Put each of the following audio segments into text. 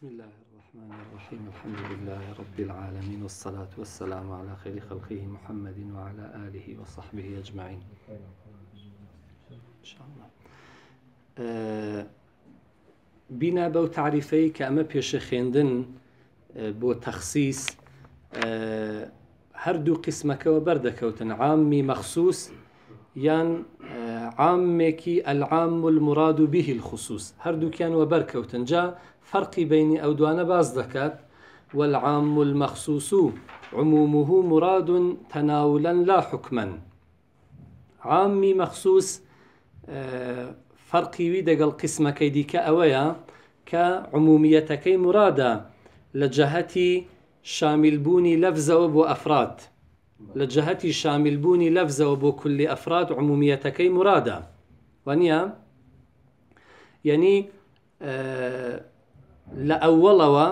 بسم الله الرحمن الرحيم الحمد لله رب العالمين والصلاة والسلام على خير خلقه محمد وعلى آله وصحبه أجمعين إن شاء الله آه، بنا بو تعريفي كأما بيش خيندن آه، بو تخصيص هردو آه، قسمك وبردك وتنعامي مخصوص يان عامێکی العام المراد و بهی الخصوص هەردووکیان وە بەرکەوتنجا فەرقی بینی ئەو دوانە باز دەکات والعام المخصوص عمومه مراد تناولا لا حكما عامي مخصوص آه، فەرقیوی دەگەڵ القسم دیکە ئەوەیە کە عمومیەتەکەی مرادە لە شامل بوني لەفزەوە بۆ ئەفراد لە جەهەتی شامیلبوونی لەفزەوە بۆ کولی ئەفراد عمومیەتەکەی مرادە وانە یعنی لە ئەوەڵەوە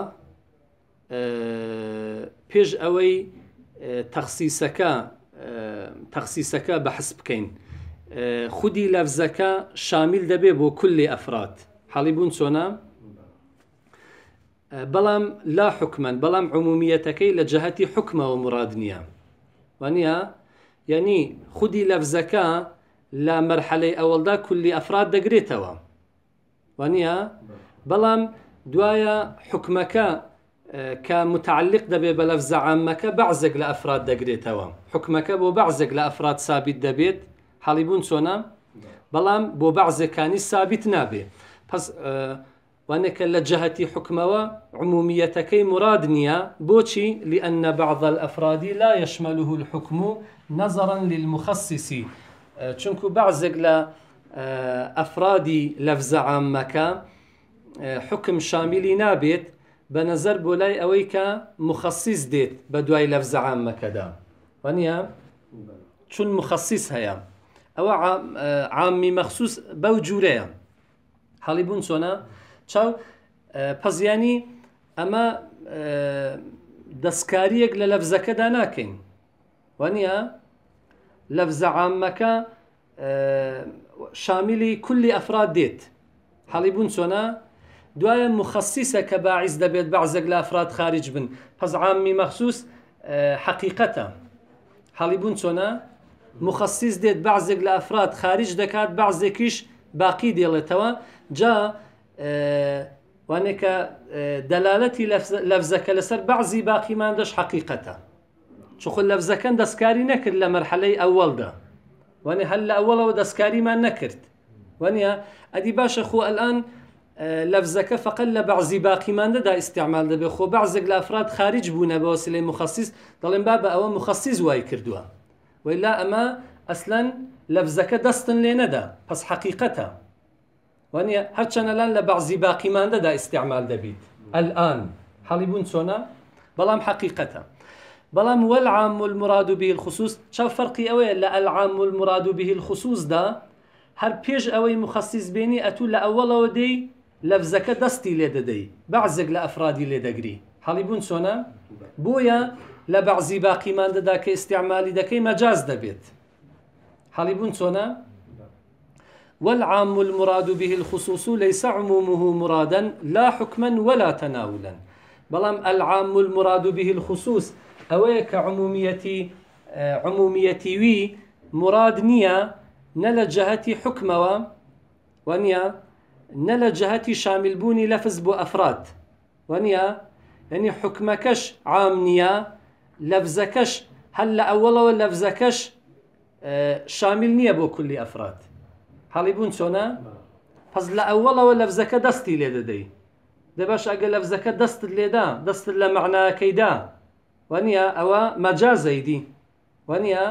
پێش ئەوەی تەخصیسەکە تەخصیسەکە بە حەس بکەین خودی لەفزەکە شامیل دەبێ بۆ کولی ئەفراد حەڵی بوون چۆنا بەڵام لا حکمن بەڵام عمومیەتەکەی لە جەهەتی حکمەوە مراد نییە وانيا يعني خدي لفزكا لا مرحلة أول دا كل أفراد دقريتها وانيا بلام دوايا حكمك كمتعلق اه، دبي بلفز عامك بعزق لأفراد دقريتها حكمك بو بعزق لأفراد ثابت دبيت حليبون سونا بلام بو بعزق كاني ثابت نابي بس وانك لجهتي حكمه عمومية كي مرادنيا بوشي لان بعض الافراد لا يشمله الحكم نظرا للمخصص آه، چونكو بعضك لا آه، أفراد لفظ عامك آه، حكم شامل نابت بنظر بولاي اويك مخصص ديت بدواي لفظ عامك دا وانيا چون مخصص هيا او عام مخصوص بوجوريا حالي بون سونا چاو پەزیانی ئەمە دەستکاریەک لە لەفزەکەدا ناکەین وانە لەفزە عامەکە شامیلی کولی ئەفراد دێت حەڵی بوون چۆنا دوایە مخصیسە کە باعیز دەبێت بەعزەک لە ئەفراد خارج بن پەز عامی مەخصوس حقیقەتە حەڵی بوون چۆنا مخصیس دێت بەعزێک لە ئەفراد خارج دەکات بەعزێکیش باقی دێڵێتەوە جا آه، وانێکە آه، دەلالەتی لەفزەکە لەسەر بەعزی باقیماندەش حقیقەتە چخل لەفزەکەن دەستکاری نەکرد لە مەرحەلەی ئەوەڵدا وانێ هەل لە ئەوەڵەوە دەستکاریمان نەکرد وانە ئەدی باشە خۆ ئەلان آه، لەفزەکە فقط لە بەعزی باقي ما دەبێ خۆ استعمال ده بخو خارج بوونە خارج وسلەی مخصیس مخصص با بە أو مخصص واي كردوا وإلا أما أصلا لەفزەکە دەستن لنا ده بس حقيقتها وانە هەرچەنە لەلان لە بەعزی باقیماندەدا ئیسعمال دەبیت ئەلان الان بوون چۆنا بەڵام حقیقەتە بەڵام وەل عام المراد به الخصوص چا فرقي ئەوەیە لا العام المراد به الخصوصدا هەر پێش ئەوەی مخصیص بینی ئەتوو لە ئەوەڵەوە دەی لەفزەکە دەستی لێ دەدەی بەعزێک لە ئەفرادی لێدەگری حەڵی بوون چۆنا بۆیە لە بەعزی باقیمان دەدا کە ئیسعمالی دەکەی مەجاز دەبێت حەڵی بوون چۆنا؟ والعام المراد به الخصوص ليس عمومه مرادا لا حكما ولا تناولا بلام العام المراد به الخصوص أويك عموميتي آه، عموميتي وي مراد نيا نل جهتي حكمة ونيا نل جهتي شامل بوني لفظ بو أفراد ونيا يعني حكمكش عام نيا لفظكش هل أول لفظكش آه، شامل نيا بو كل أفراد حاڵی بوون چۆنە پس لە ئەوەڵەوە لەفزەکە دەستی لێ دست دەبش ئەگە لەفزەکە دەستت لێدا دەستت لە مەعناکەیدا وانە ئەوە مەجازەیدی وانە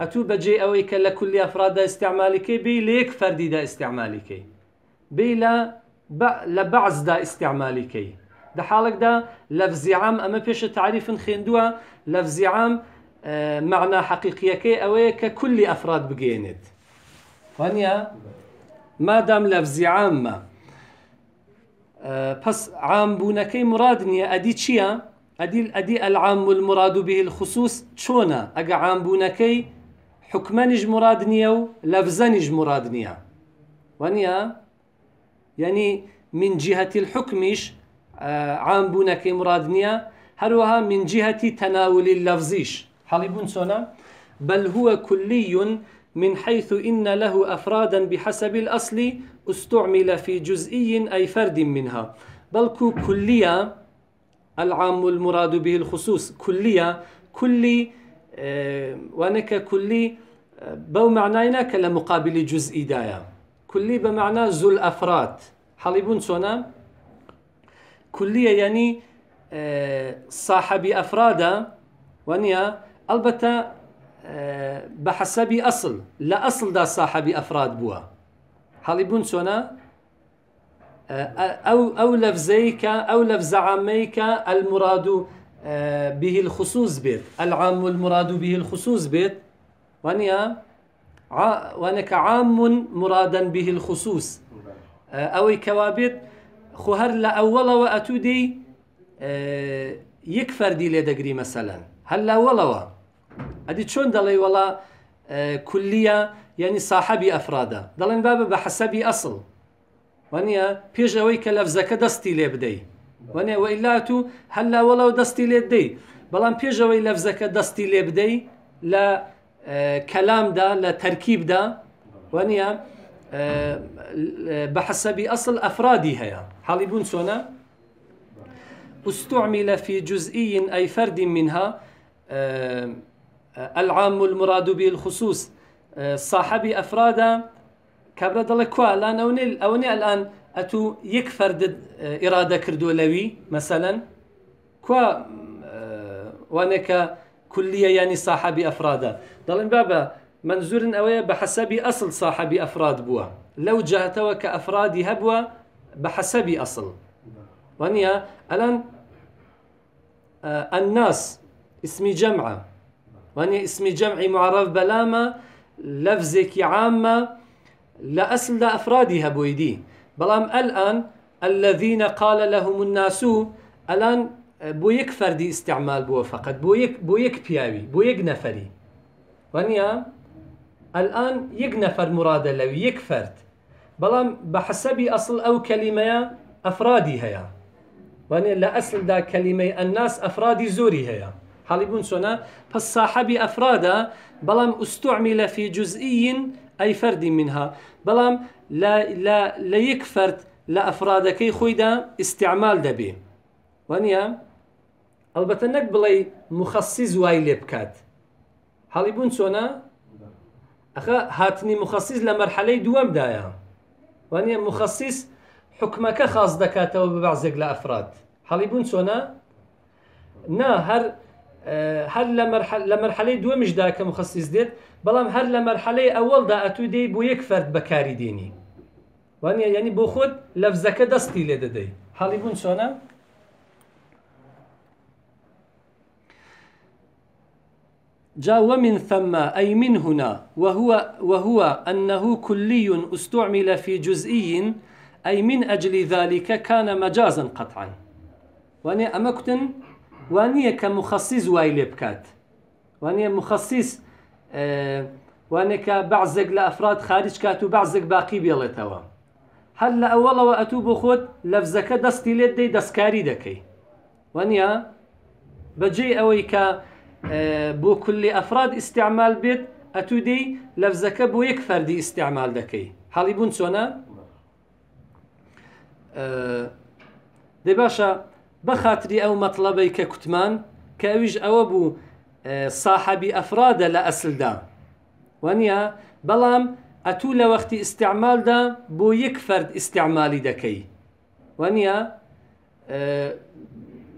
ئەتوو بەجێ ئەوەی کە لە کولی ئەفرادا استعمالیکەی بی لە یەک فەردیدا استعمالیکەی بی لە لە بەعزدا استعمالیکەی دە حاڵێکدا لەفزیعام ئەمە پێشە تعریفن خوێندووە لەفزیعام اه، معنا حەقیقیەکەی كي أوي ككل أفراد بگەێنێت وانییە مادام لەفزی عاممە پس أه، عامبوونەکەی مراد نییە ئەدی چییە؟ ئەدیل أدي ئەلعام و المراد و به خصوص چۆنە ئەگە عامبوونەکەی حکمەنیش مراد نییە و لەفزەنیش مراد نییە وانە یعنی من جهتی الحکمیش عامبوونەکەی مراد نییە هروها من جهة تناول اللفزيش حەڵی بوون چۆنە بل هو كلي من حيث إن له أفرادا بحسب الأصل استعمل في جزئي أي فرد منها بل كلية العام المراد به الخصوص كلية كلي آه، وانك كلي آه، بو معناينا كلمقابل جزئي دايا كلي بمعنى ذو الأفراد حليبون سونا كلية يعني آه، صاحب أفراد ونيا البته بحسب أصل لا أصل دا ساحەبی أفراد بوا هەڵی بوون سونا أو أو لفزيك أو لفز عميك المراد به الخصوص بيت العام المراد به الخصوص بيت وانيا وانك عام مرادا به الخصوص أو اه، کەوا خهر خو أول وأتودي يكفر دي یەک مثلا هل لا ولا, هەر هذه چۆن دلي وەڵا کولیە آه، یعنی يعني ساحەبی ئەفرادە دەڵێن بابە بە حەسەبی ئەسڵ وانە پێش ئەوەی کە لەفزەکە دەستی لێ بدەی وانێ وئیلات و هەلا وەڵاو دەستی لێ دەی بەڵام آه، پێشەوەی لەفزەکە دەستی لێ بدەی لە کەلامدا لە تەرکیبدا وانە آه، بە حەسەبی ئەسڵ ئەفرادی هەیە حاڵی بوون استعمل في جزئي أي فرد منها العام المراد به الخصوص صاحبي أفرادا كبر دلكوا کوا لان اوني الان اتو يكفر یەک اراده كردولوي مثلا كوا وانك کوا يعني صاحب ینی ساحبی بابا منظور بابە بحسب اصل صاحب افراد ئەسل ساحبی ئەفراد بووە لەو بحسب اصل ئەفرادی الان آه، الناس اسمي جمعه واني اسمي جمعي معرف بلامه لفظێکی عامة لە ئەسلدا ئەفرادی هەبوویدی بەڵام ئەلان الذيە قالە لەهم الناسو ئەلان بۆ یەک استعمال بو فقط بويك بويك بياوي بويك نفري وانيا الآن يك نفر مراد مرادە يك فرد بلام بەڵام أصل أو كلمة أفرادي هيا وانيا هەیە وانێ لە ئەسلدا کەلیمەی ئەناس ئەفرادی قالبون شۆنا فالصاحب أفراد بلام استعمل في جزئي أي فرد منها بلام لا لا لا یەک لا أفراد كي خۆیدا استعمال دبي وانە البته نك بلاي مخصص واي لبكات بکات هەڵیبوون اخا هاتني مخصص لمرحلة دوام دايا دووەمدایە مخصص حكمك خاص دكاتا بە لأفراد لە ئەفراد هەڵیبوون نا هر هر هەر لە لە مەرحەلەی دووەمیش داکە مخصیز دێت بەڵام هەر لە مەرحەلەی ئەوەڵدا ئەتوی دەی بۆ یەک فەرد بەکاری دێنی وانە بو خود لفظه لەفزەکە دەستی لێ دەدەی حاڵی بون سونا جا ومن ثم أي من هنا وهو, وهو أنه كلي استعمل في جزئي أي من أجل ذلك كان مجازا قطعا واني أمكتن وانيه كمخصص مخصیز وای لێ بکات وانە مخصیس اه، وانێکە خارج کات و باقي باقی بێڵێتەوە هەر لە ئەوڵەوە ئەتوو بۆ خۆت لەفزەکە دەستی لێت دەی دەستکاری دەکەی وانە بەجێ ئەوەی اه، استعمال بيت ئەتو دەی لەفزەکە بۆ یەک فەردی استعمال دەکەی حاڵی بوون چۆنە اه، دي باشا بخاتري او مطلبي ككتمان کوتمان او ابو ئەوە بوو لا ئەفرادە ونيا ئەسلدا وەنیە بەڵام ئەتوو لە وەختی ئستعمالدا بۆ استعمالي فەرد ئستعمالی دەکەی وەنیە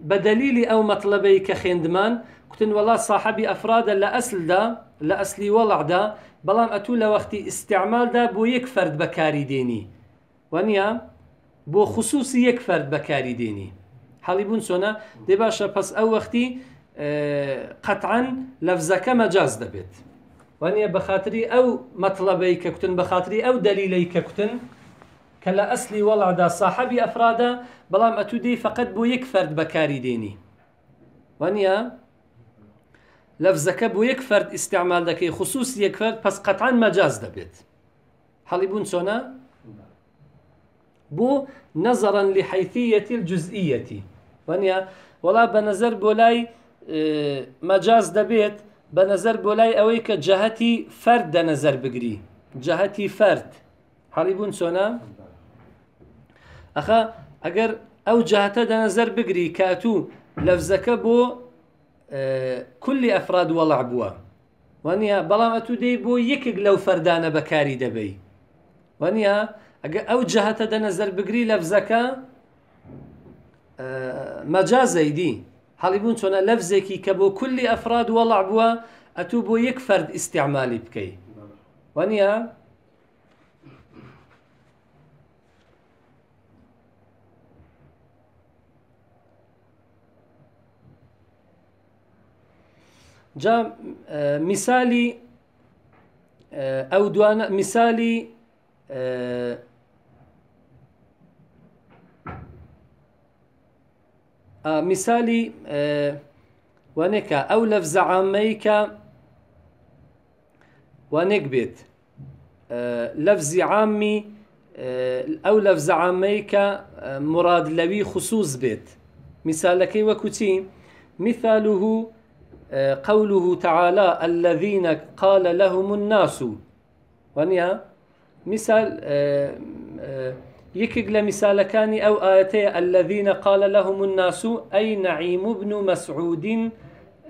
بەدەلیلی ئەو مەطلبەی کە خوێندمان کوتن وڵا لا ئەفرادە لە ئەسلدا لە ئەسلی وەڵعدا بەڵام ئەتوو لە وەختی ئستعمالدا بو یەک فەرد بكاري ديني وەنیە بۆ خصوصی یەک حاڵی بوون سۆنا دێ باشە بس او وقتي قطعا لەفزەکە مەجاز دەبێت وانە بە خااتری او مطلبي کە کوتن او دليلي ئەو دەلیلەی کە صاحبي افرادا لە ئەسلی وەڵادا ساحبی ئەفرادا بەڵام ئەتودی فقط بۆ یەک فرد بەکاری دێنی يكفرد لەفزەکە بۆ یەک فرد خصوص يكفرد بس قطعا قەتعاان مەجاز دەبێت حەڵی بوون چۆنا بۆ نەزەرن وەنیا وڵا بە نظر بۆ لای مەجاز دەبێت بە نظر بۆ لای ئەوەی کە جەهەتی فەرد دە نظر بگری جەهەتی فەرد هەڵی بوون چۆنا ئەخ ئەگەر ئەو جاهتە دە نظر بگری کاتوو لەفزەکە بۆ کولی ئەفراد وەڵع بووە وانە بەڵامە تو دەی بۆ یەکێک لەو فەردانە بەکاری دەبی وانە ئەگە ئەو جاهتە دە نظر بگری لەفزەکە مجازي دي چۆنە لەفزێکی کە بۆ کولی ئەفراد وەڵع بووە ئەتوو بۆ یەک فەرد ئیسیعمالی بکەیت جا آه، مثالي آه، أو دوانا مثالي آه، آه، مثالي آه، ونك او آه، لفظ عاميك وانك بيت لفظ عامي او لفظ عاميك مراد لوي خصوص بيت مثالك وكتي مثاله قوله تعالى الذين قال لهم الناس وانها مثال لمثال كان أو آيتي الذين قال لهم الناس أي نعيم بن مسعود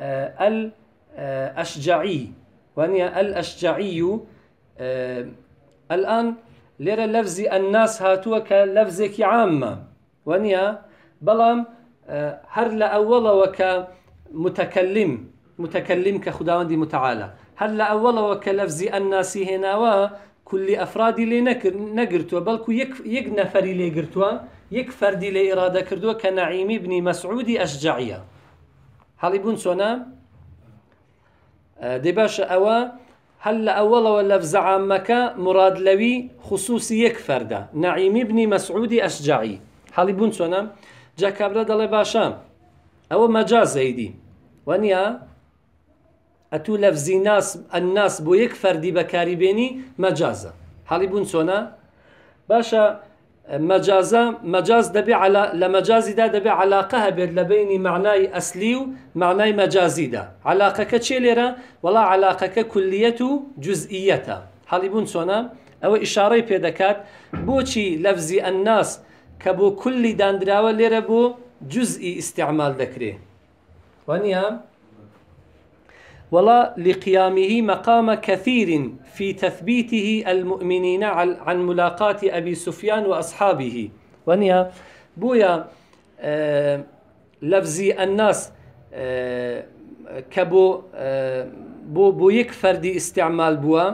آه، الأشجعي وأني الأشجعي آه، الآن لرى لفظ الناس هاتوا كلفظك عامة وأني بلام آه، هر لأول وك متكلم كخداوندي متعالى هل لأول لفظ الناس هنا اللي نكر لێ بل بەڵکو يك يك نفر اللي فەردی يك فرد اللي إرادة كردوا كنعيم مەسعودی مسعود أشجعية هل يبون سونا آه، دباش ئەوە هل أول ولا لە زەعامەکە مراد لوي خصوصی يك فردة نعيم بنی مسعود أشجعي هل يبون سونا جاك أبرد الله باشە أو مجاز زيدي ونيا ئەتوو لەفزی ناس ئەناس بۆ یەک فەردی بەکاریبێنی مەجازە حاڵی بوون چۆنا باشە مەجازە مەجاز دەبێ لە مەجازیدا دەبێ علااقە هەبێت لە بینی معنای ئەسلی و معنای مەجازیدا علااقەکە چێ لێرە وڵا علااقەکە کولیەت و جزئیەتە حاڵی بوون چۆنا ئەوە ئیشارەی پێدەکات بۆچی لەفزی ئەناس کە بۆ کولی دانراوە لێرە بۆ جزئی استعمال دەکرێ وانە؟ ولا لقيامه مقام كثير في تثبيته المؤمنين عن ملاقاة أبي سفيان وأصحابه ونيا بويا آه، لفزي الناس آه، كبو آه، بو بو يكفر دي استعمال بوا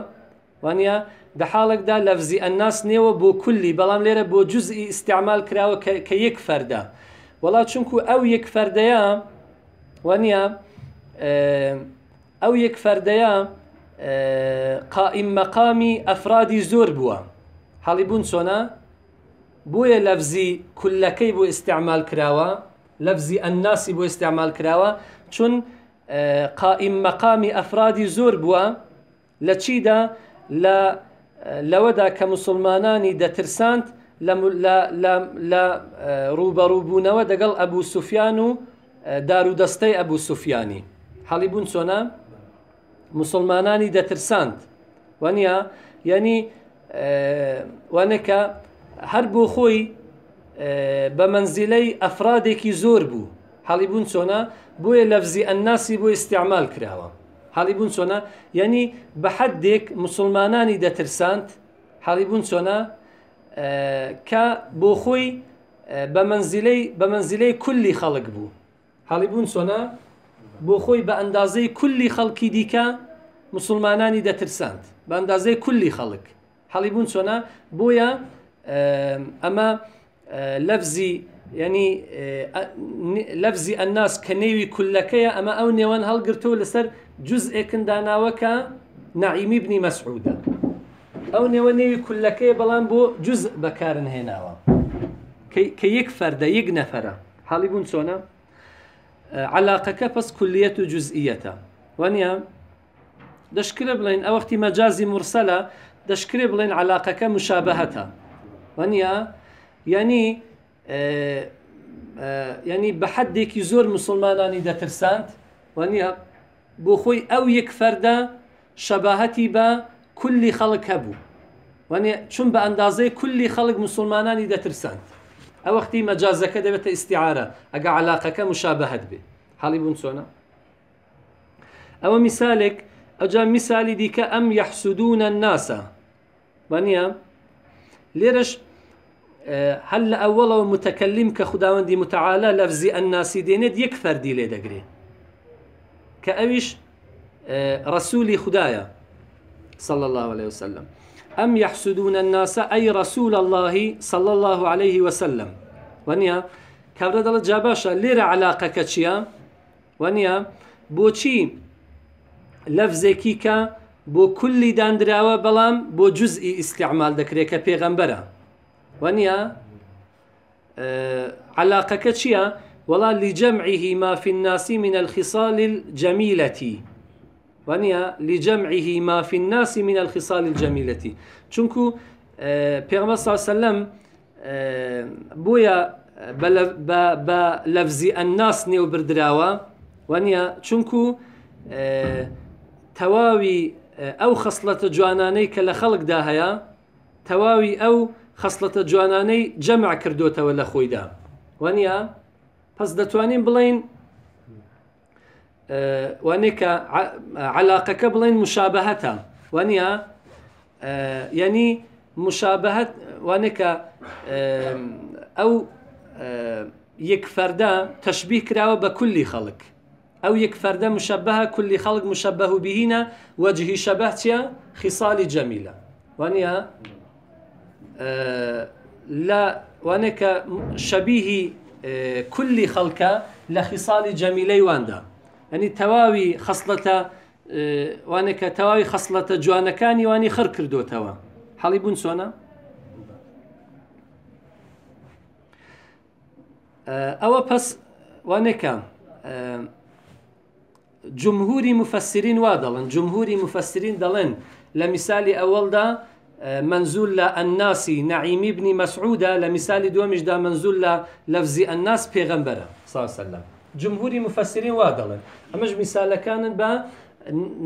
ونيا دحالك دا لفزي الناس نيو بو كلي بلام ليرة بو جزء استعمال كراو كيك دا ولا چونكو او يكفر دا ونيا آه ئەو یەک فەردەیە قائیم مەقامی ئەفرادی زۆر بووە حەڵیبوون چۆنا بۆیە لەفزی کولەکەی بۆ ئیسعمال کراوە لەفزی ئەناسی بۆ ئیسعمال کراوە چون قائیم مەقامی ئەفرادی زۆر بووە لە چیدا لە لەوەدا کە مسلمانانی دەترساند لە ڕوبەڕووبوونەوە دەگەڵ ئەبوو سوفیان و دارودەستەی ئەبوو سوفیانی حەڵیبوون چۆنا مسلمانانی دەترساند وانە ینی وانەکە هەر بۆ خۆی بە منزیلەی ئەفرادێکی زۆر بوو حەڵیبوون چۆنا بۆیە لەفزی ئەناسی بۆ ئستعمال کراوە حەڵیبوون چۆنا یعنی بە حدێک مسلمانانی دەترساند حەڵیبوون چۆنا کە بۆ خۆی بە منزیلەی بە منزیلەی کولی خەڵک بوو حەڵیبوون چۆنا بۆ خۆی بە ئەندازەی کولی خەڵکی دیکە مسلمانانی دەترساند بە ئەندازەی کولی خەڵک حەڵیبوون چۆنا بۆیە ئەمە لەفزی ینی لەفزی ئەناس کە نێوی کولەکەیە ئەمە ئەو نێوان هەڵگرتەوە لەسەر جزئێکن داناوەکە نعیمی بنی مەسعودا ئەو نێوە نێوی کولەکەی بەڵام بۆ جز بەکارن هێناوە کە یەک فەردە یەک نەفەرە حاڵی بوون چۆنە؟ كبس كلية جزئية و جزئیەتە وەنیە او اختي مجازي مرسلة مرسەلە دەشکرێ علاقة علاقەکە مشابهەتە يعني يعني ینی بە حدێکی زۆر مسلمانانی دەترساند وەنیە بۆ خۆی ئەو یەک شباهتي با كل خلق هبو وانيا چون باندازي كل خلق مسلماناني دا ترسانت او اختي مجازه كده بت استعاره اجا علاقه كمشابهه به حالي بنسونا او مثالك اجا مثال ديك ام يحسدون الناس بانيا ليرش أه هل اول متكلم كخداوند متعالى لفظ الناس ديند يكفر دي لي دقري كأويش أه خدايا صلى الله عليه وسلم أم يحسدون الناس أي رسول الله صلى الله عليه وسلم ونيا كبرد الله جاباشا لير علاقة كتشيا ونيا بوشي لفظكي كا بۆ کولی بلام بو جزء استعمال ئیسلعمال دەکرێت کە پێغەمبەرە وەنیا علاقة چییە؟ وڵا لجمعه ما في الناس من الخصال الجميلة وانيا لجمعه ما في الناس من الخصال الجميلة چونكو آه، پیغمبر صلى الله عليه وسلم آه، بويا آه، بلفزي الناس نيو بردراوا وانيا چونكو تواوي او خصلة جواناني كلا خلق داهايا تواوي او خصلة جواناني جمع كردوتا ولا خويدا وانيا پس دتوانين بلين آه، ونك علاقة قبلين مشابهتها ونيا آه، يعني مشابهة ونك آه، أو يكفردا تشبيه كراوة بكل خلق أو يكفردا مشبهة كل خلق مشبه بهنا وجه شبهتيا خصال جميلة ونيا لا ونك شبيه كل خلق لخصال جميلة واندا يعني تواوي خصلة اه، وانك تواوي خصلة جوانا كاني واني خڕ کردوتەوە توا حالي بون سونا او اه، بس وانك اه، جمهوري مفسرين وادلن جمهوري مفسرين دلن لە اول دا منزول الناس نعيم ابن مسعود لمثال مەسعودا دا منزول لفظ الناس بيغمبرة صلى الله عليه وسلم جمهوری مفسرین واگەڵن ئەمەش کانن با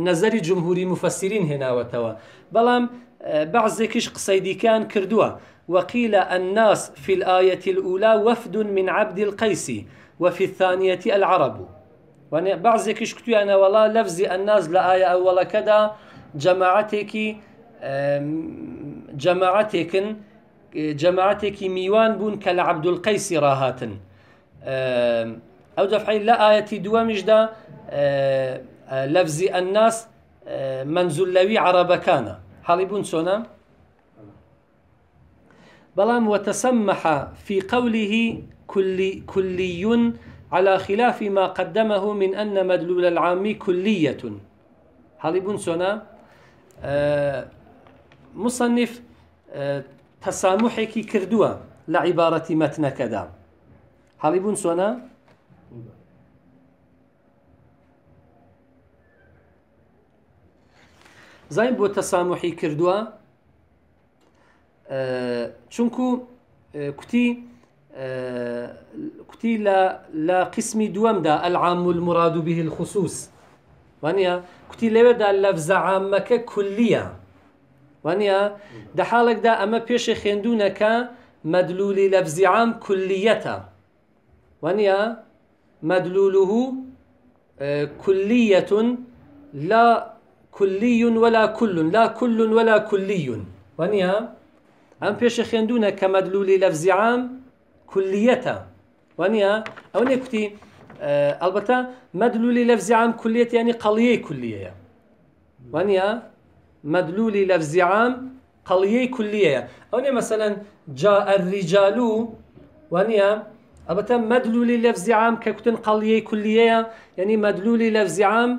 نظری جمهوری مفسرین هێناوەتەوە بەڵام اه، بعضێکیش قصیدی کان کردو وقيل الناس في الآية الأولى وفد من عبد القيس وفي الثانية العرب وأنا بعضكش كتو أنا والله لفظ الناس لآية أول كذا جماعتك اه، جماعتك اه، جماعتك ميوان بون كالعبد القيس راهاتن او آية مجدا آه آه ئاەتی الناس لەفزی ئەناس آه، منزولەوی عربەکانە حاڵی بوون سونا بلام وتسمح في قوله كلي كلي على خلاف ما قدمه من أن مدلول العام كلية حالبون سنة آه مصنف آه تسامحك كردوة لعبارة متنكدا حالبون سونا تسامحي كردوا چونكو كتي كتي لا لا قسم دوام دا العام المراد به الخصوص وانە کوتی لەوێدا لەفزە عامەکە کولیە وانە دە حاڵێکدا ئەمە پێشی خوێندونەکە مدلول لفظ عام كليتا وانيا مدلوله كلية اه، لا كلي ولا كل لا كل ولا كلي وانيا ام بيش خندونا كمدلول لفظ عام كليتا وانيا او نكتي آه البته مدلول لفظ عام كليتا يعني قليه كليه وانيا مدلول لفظ عام قليه كليه او مثلا جاء الرجال وانيا البته مدلول لفظ عام ككتن قليه كليه يعني مدلول لفظ عام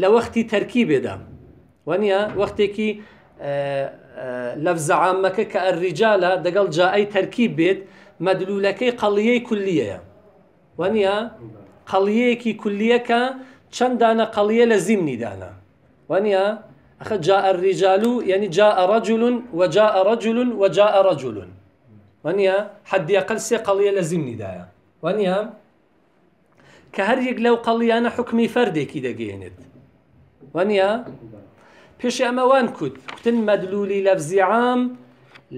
لە وەختی تەرکی بێدا وەنیە وەختێکی لەفزە عامەکە کە ئەریجاالە دەگەڵ جائی تەرکی بێت مەدلولەکەی قەڵیەی کولیەیە وەنیە قەڵیەیەکی کولیەکە چەنددانە قەڵیە لە زیمنیدانا وەنیە ئەخە جا ئەریجاال و یعنی جا ئەڕەجلون وەجا ئەڕەجلون وەجا ئەڕەجلون وەنیە حدیەقل سێ قەڵیە لە زیمنیدایە وەنیە کە هەر یەک لەو قەڵیانە حکمی فەردێکی دەگەێنێت وەنیە پێشی ئەمەوان کوت کوتن مەدلولی لەفزی عام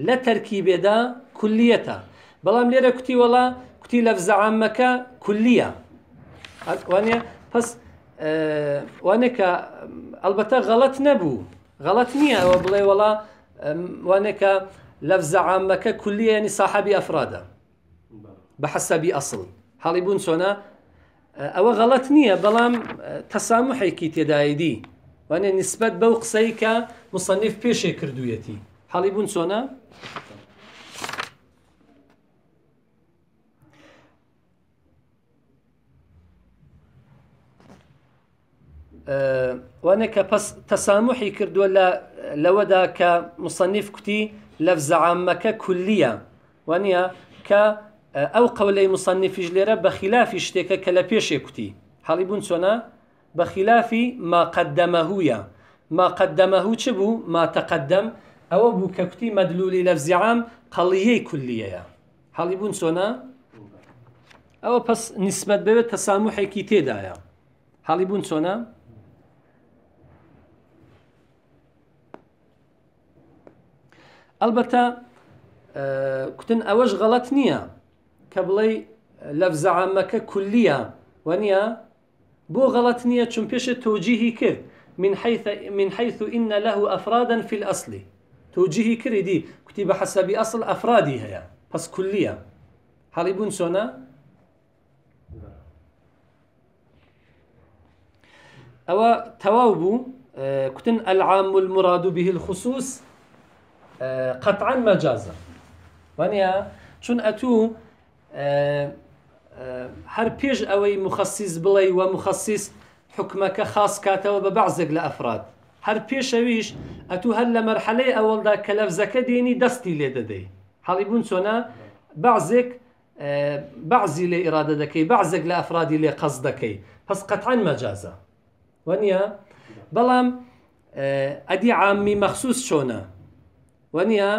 لا تەرکی بێدا کولیەتە بەڵام لێرە کوتی وەڵا کوتی لەفزە عامەکە کولیە وانە پس وانێکە ئەلبەتە غەڵەت نەبوو غەڵەت نییە ئەوە بڵێ وەڵا وانێکە لەفزە عامەکە کولیە نی ساحبی ئەفرادە بەحسەبی أصل حاڵی بون چۆنە ئەوە غەڵەت نییە بەڵام تەسامحێکی تێدایدی وانە نسبەت بەو قسەی کە مصنف پێشێ کردوویەتی حاڵی بوون چۆنا؟ وانە کە پس تەسامحی کردووە لەوەدا کە مصنف کوتی لەف زەعامەکە کولیە وانە کە ئەو قەولەی مسەنیفیش لێرە بە خلافی شتێکە کە لە پێشێ کوتی حڵی بوون چۆنا بە خلافی ماقددەمەهویە ماقددەمەهوو چ بوو ماتەقددەم ئەوە بوو کە کوتی مەدلولی لە زیعام قەڵیەی کولیەیە حڵی بوون چۆنا ئەوە پس نسبەت بوێت تەساموحێکی تێدایە حڵی بوون چۆنا؟ ئەلبەتە کوتن ئەوەش غەڵەت نییە كبلي لفظ عامك كليا ونيا بو غلط نيا چون پێشە توجيهي كر من حيث من حيث إن له أفرادا في الأصل كر دي كتب حسب أصل أفرادي هيا بس كليا هل يبون سونا أو توابو كتن اه، العام المراد به الخصوص اه، قطعا مجازا ونيا شن أتو هەر پێش ئەوەی مخصیس بڵێ وە مخصیس حکمەکە خاص کاتەوە بە بەعزێک لە ئەفراد هەر پێشەویش ئەتوو هەر لە مەرحەلەی ئەوەڵدا کە لەفزەکە دێنی دەستی لێ دەدەی حەڵی بوون چۆنا بەعزێک بەعزی لێ ئیرادە دەکەی بەعزێک لە ئەفرادی لێ قەز دەکەی پس قەتان مەجازە وەنیە بەڵام ئەدی عامی مەخصوص چۆنە وەنیە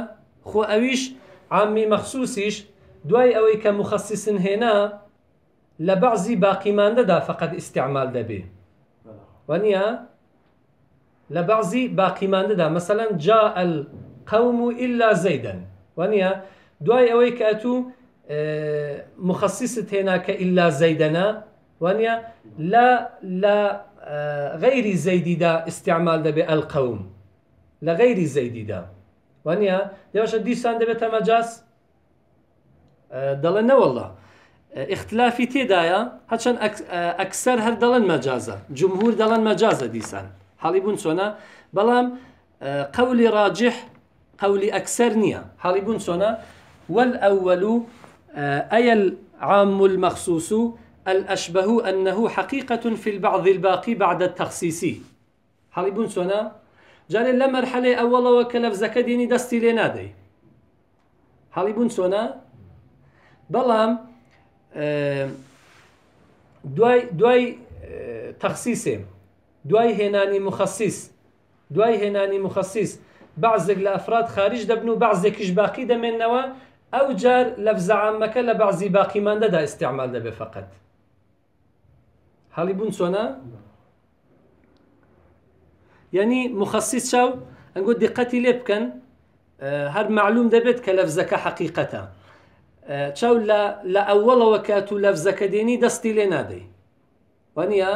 خۆ ئەویش عامی مەخصوسیش دوای که مخصص هنا لبعضی باقی مانده باقیماندەدا فقط استعمال دەبێ لبعضی باقی مانده باقیماندەدا مثلا جا القوم و ئللا زەیدەن وەنیە دوای ئەوەی کە ئەتوو اه، مخصصت هێنا کە ئللا زەیدەنا لا لا لە اه، غەیری زەیدیدا استعمال دەبێ ئەلقەوم لە غەیری زەیدیدا وەنیە دێوەشە دیسان دەبێتە مەجااز آه، نه والله آه، اختلافی دایا هەچەند اکثر آه، هر دەڵەن مجازه جمهور دەڵەن مجازه دیسان حالی بون سونا بلام قولی راجح قولی اکثر نیا حالی بون سونا والاولو ایل عام المخصوص الأشبه أنه حقيقة في البعض الباقي بعد التخصيص حالي بون سونا جاري لمرحلة أولا وكلف زكا ديني دستي لنادي حالي بون سونا بەڵام دوای تەخصیسێ دوای هێنانی مخصیس دوای هێنانی مخصیس بعضێک لە ئەفراد خارج دەبن و بعضێکیش باقی دەمێنەوە ئەو جار لە بزعامەکە لە بعضی باقیماندەدا استعمال دەبێ فقط هەڵی بوون چۆنا یعنی مخصیس چاو ئەنگۆ دقەتی لێ بکەن هەر معلوم دەبێت کە لەفزەکە حقیقەتە چاو لە ئەوەڵەوە کات و لەفزەکە دێنی دەستی لێ نادەی وەنیە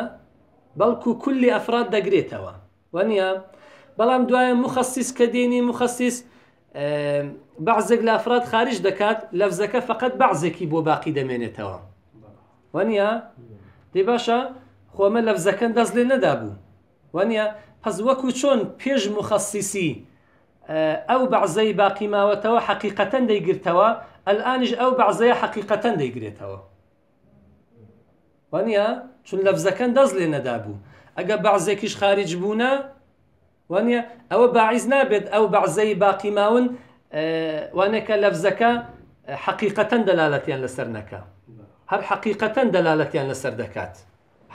بەڵکو کولی ئەفراد دەگرێتەوە وەنیە بەڵام دوایە مخصیس کە دێنی مخصیس بەعزێک لە ئەفراد خارج دەکات لەفزەکە فقط بەعزێکی بۆ باقی دەمێنێتەوە وەنیە دەی باشە خۆمە لەفزەکەن دەست لێ نەدابوو وەنیە پەز وەکو چۆن پێش مخصیسی ئەو بەعزەی باقیماوەتەوە حقیقەتەن دەیگرتەوە ئەلانیش ئەو بەعزەیە حەقیقەتەن دەیگرێتەوە وانە چون لەفزەکەن دەست لێ نەدابوو ئەگە كيش خارج بوونە او ئەوە باعیز نابێت او بەعزەی باقي ماون اه، وانەکە لەفزەکە حقیقەتەن دەلالەتیان لەسەر نەکە حقيقه حقیقەتەن دەلالەتیان لەسەر دەکات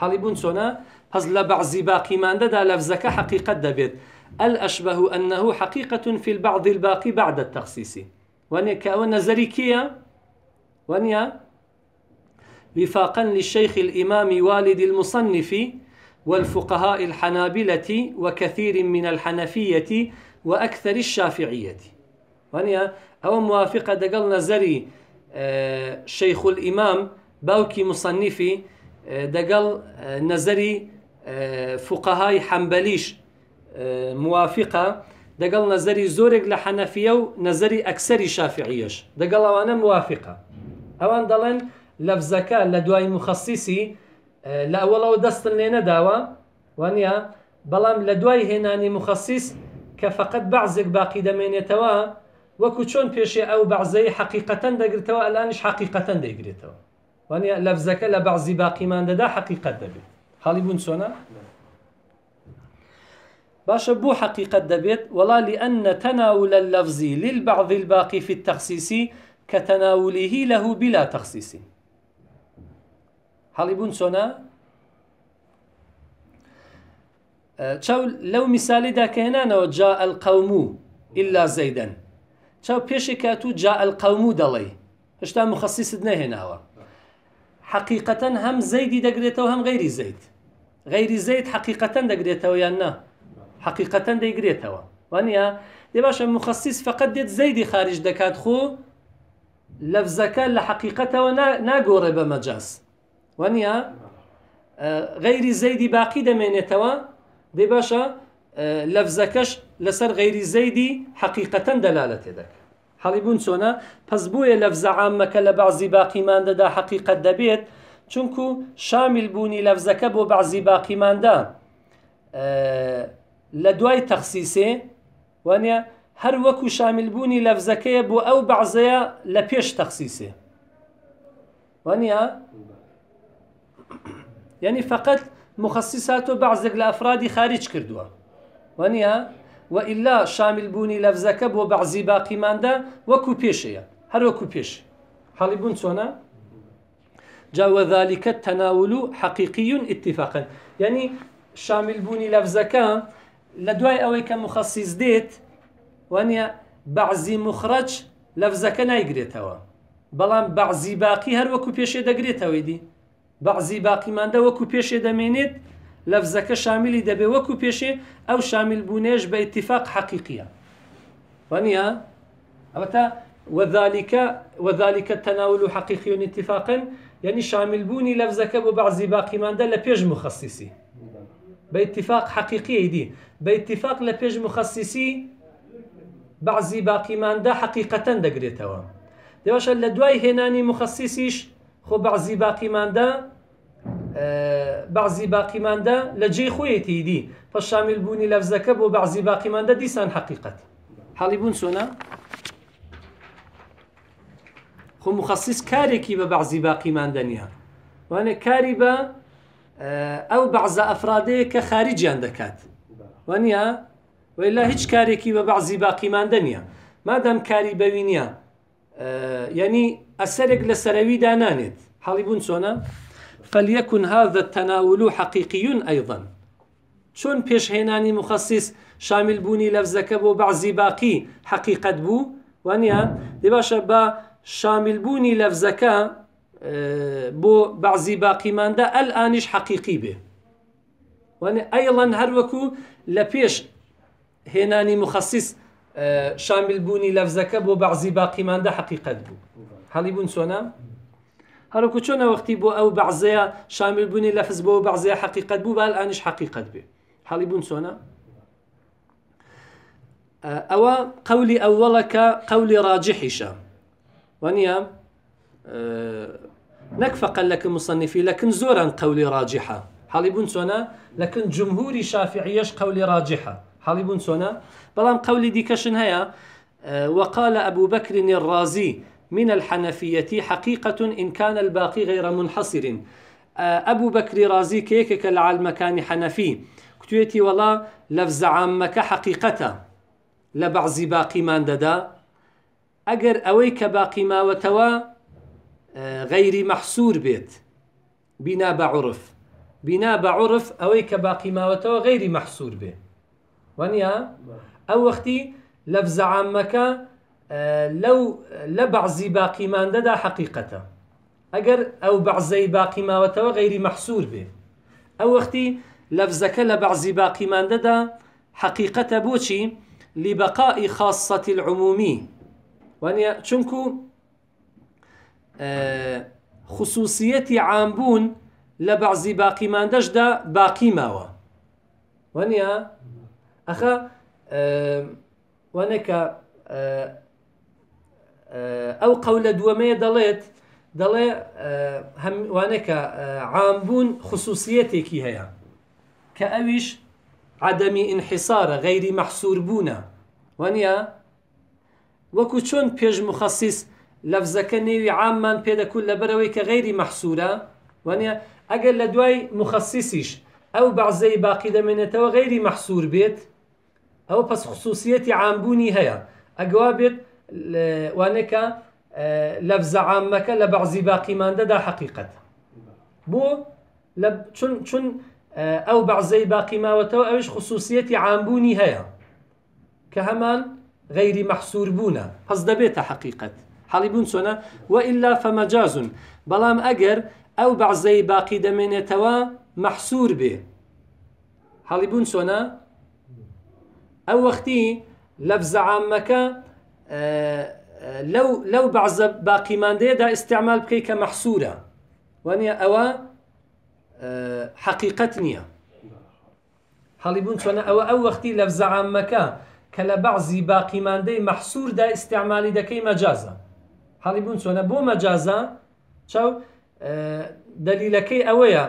حاڵی بوون چۆنە باقي لە بەعزی باقیماندەدا لەفزەکە حقيقه دەبێت الأشبه أنه حقيقة في البعض الباقي بعد التخصيص ونيا کە ئەوە ونيا وفاقا للشيخ الإمام والد المصنف والفقهاء الحنابلة وكثير من الحنفية وأكثر الشافعية وانيا أو موافقة دقل نزري الشيخ آه، شيخ الإمام باوكي مصنفي آه، دقل آه، نزري فقهاء حنبليش موافقة دەگەڵ نظری زۆرێک لە حەنەفیە و نظری ئەکسری شافعیش دەگەڵ ئەوانە موافقە ئەوان دەڵێن لەفزەکە لە دوای مخصیسی لە ئەوڵەوە دەستن لێ نەداوە وانە بەڵام لە دوای هێنانی مخصیس کە فقط بەعزێک باقی دەمێنێتەوە وەکو چۆن پێشێ ئەو بەعزەی حقیقەتەن دەگرتەوە ئەلانش حقیقەتەن دەیگرێتەوە وانە لەفزەکە لە بەعزی باقیمان دەدا حقیقەت دەبێت حاڵی بوون چۆنە؟ باشا بو حقيقة دبيت ولا لأن تناول اللفظ للبعض الباقي في التخصيص كتناوله له بلا تخصيص هل يبون سونا أه، تشاو لو مثال دا که هنانەوە جا القوم إلا زيدا تشاو پێشی کاتو جا القوم دەڵێ هشتا مخصصت هنا هو. حقيقة هم دەگرێتەوە هەم هم زەید زيد زەید زيد حقيقة یان يعني حقیقەتەن دەیگرێتەوە وانە دێ باشە مخصص فقط دێت زەیدی خارج دەکات خۆ لەفزەکە لە حقیقەتەوە ناگۆڕێ بە مەجاز وانە غەیری زەیدی باقی دەمێنێتەوە دێ باشە لەفزەکەش لەسەر غەیری زەیدی حقیقەتەن دەلالەتێ دەکات حەڵیبوون سونا پس بوی لفظ عام مکل بعضی باقی مانده دا حقیقت دبیت چونکو شامل بونی لفظ بوونی لەفزەکە بعضی باقی مانده لە دوای تەخصیسێ وانە هەر وەکو شامیلبوونی لەفزەکەیە بو او بەعزەیە لە پێش تەخصیسێ وانە یعنی فقط مخصصات كردوا وانيا وإلا شامل بوني لفزك بو وئلا باقي ماندا وكو بيشي هر وكو بيش حالي بون پێش جا وذلك التناول حقيقي اتفاقا يعني شامل بوني لفزكا لە دوای ئەوەی کە مخەسیز دێت وانە بەعزی مخرج لەفزەکە نایگرێتەوە بەڵام بەعزی باقی هەروەکو پێشێ دەگرێتەوەی دی بەعزی باقیماندا وەکو پێشێ دەمێنێت لەفزەکە شامیلی دەبێ وەکو پێشێ ئەو شامیل بوونێش بە اتفاق حەقیقیە وانە ئەوەتا وذلك وذلك التناول حقيقي اتفاقا يعني شامل بوني لفظك ببعض باقي من ده لبيج مخصصي بە اتفاق حقیقی دی بە اتفاق لە پێش مخصیسی بعضی باقیماندا حقیقەتەن دەگرێتەوە دەوەشە لە دوای هێنانی مخصیسیش خۆ بعضی باقیماندا بعضی باقیماندا لە جێ خۆیەتی دی پەش شامیل بوونی لەفزەکە بۆ بعضی باقیماندا دیسان حقیقت حاڵی بوون چۆنا خۆ مخصیس کارێکی بە بعضی باقیماندا نیە وانە کاری بە او آه، بەعزە ئەفرادەیە کە خارجیان دەکات وەنیە ولا هیچ کارێکی بە بەعزی باقیماندە نیە مادەم کاری بەوی نییە آه، یعنی ئەسەرێک لە سەرەویدا نانێت حڵی بوون چۆنە هذا التناول و ايضا شون بيش پێشهێنانی مخصص شامل بوني لەفزەکە بو بەعزی باقی حەقیقت بو وانە دێ با شامل بوني بوونی بو بعضی باقی مانده الانش حقیقی به بێ ایلا هر وکو لپیش هنانی مخصیص شامل بونی لفظکه بو بعضی باقی مانده حقیقت بو حالی بون بوون هر وکو چۆنە وقتی بو او بعضی شامل بونی لفظ بو بعضی حقیقت بو با الانش حقیقت به حالی بون چۆنا او قولی ئەوەڵەکە قولی ڕاجحیشە وەنیە نەک فقط لك المصنفي لكن زورا قولي راجحة حالي بوون لكن جمهوري جمهوری قولي راجحة حالي حاڵی بوون چۆنە بەڵام قولی دیکەشن آه، وقال أبو بكر الرازي من الحنفية حقيقة إن كان الباقي غير منحصر آه، أبو بكر رازي كيكك العلم كان حنفي كتويتي والله لفز عامك حقيقة لبعض باقي ما ددا أجر أويك باقي ما وتوا غەیری مەحسوور بێت بعرف بە عرف بینا بە عرف ئەوەی کە باقی ماوەتەوە غەیری مەحسوور بێ وەنیا ئەو نعم. وەختی لەفزە عامەکە آه، لەو لە بەعزی أجر أو بعزي باقي ما باقی ماوەتەوە غەیری مەحسوور أو ئەو لفظك لبعزي باقي ما ندى حقيقة بوشي لبقاء خاصة العمومي ونيا شنكو خصوصیەتی عامبوون لە بەعزی باقیماندەشدا باقی ماوە وەنیە ئەخە وانەکە ئەو قەو لە دووەمەیە دەڵێت دەڵێ وانەکە عامبوون خصوصیەتێکی هەیە کە ئەویش عدەمی ئینحیسارە غەیری مەحسوور بوونە وانە وەکو چۆن پێش مخەسیس لفظ كنيو عاما بيد كل برويك غير محصورة وانيا اجل لدواي مخصصيش او بعضي باقي دمنته غير محصور بيت او بس خصوصيتي عام بوني هيا اقوابت وانكا لفظ عامك لبعض باقي من دا حقيقة بو لب چون چون او بعضي باقي ما وتو اوش خصوصيتي عام بوني هيا كهمان غير محصور بونا حصد بيت حقيقه حەڵیبوون چۆنە وئلا فەمەجازون بەڵام ئەگەر ئەو بەعزەی باقی دەمێنێتەوە مەحسوور بێ هەڵیبوون چۆنە ئەو وەختی لەفزە عامەکە لەو لەو بەعزە باقیماندەیەدا ئیسعمال بکەیت کە مەحسوورە وانە ئەوە حقیقت نییە هەڵیبوون چۆنە ئەوە ئەو وەختی لەفزە عامەکە کە لە بەعزی باقیماندەی مەحسووردا ئیسعمالی دەکەی مەجازە حاڵی بوون چۆنە بۆ مەجازە چاو اه، دەلیلەکەی ئەوەیە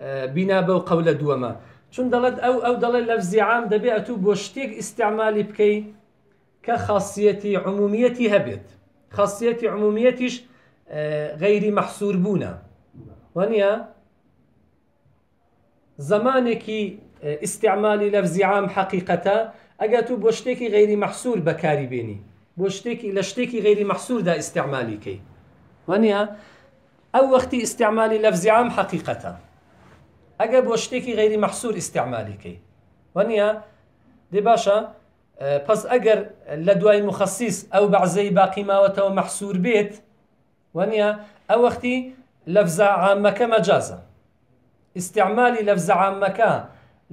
اه، بینا بەو قەولە دووەمە چون دەڵێت ئەو ئەو دەڵێت لەفزی عام دەبێت ئە تو بۆ شتێک ئیسعمالی بکەی کە خاصیەتی عمومیەتی هەبێت خاصیەتی عمومیەتیش اه، غەیری مەحسوور بوونە وانە زمانێکی ئیسعمالی لەفزی عام حقیقەتە ئەگە تو بۆ شتێکی غەیری مەحسوور بەکاری بێنی بوشتيكي لشتيكي غيري محصور دا مەحسووردا ئیسیعمالی کەی وەنیە ئەو وەختی ئیسیعمالی لەفزی عام حقیقەتە ئەگە بۆ شتێکی غێری مەحسوور ئیسیعمالی کەی وەنیە دێ باشە مخصص او لە باقي مخصیص ئەو بەعزەی باقی ماوەتەوە مەحسوور بێت وەنیە ئەو وەختی لەفزە عامەکە مەجازە ئیسیعمالی لەفزە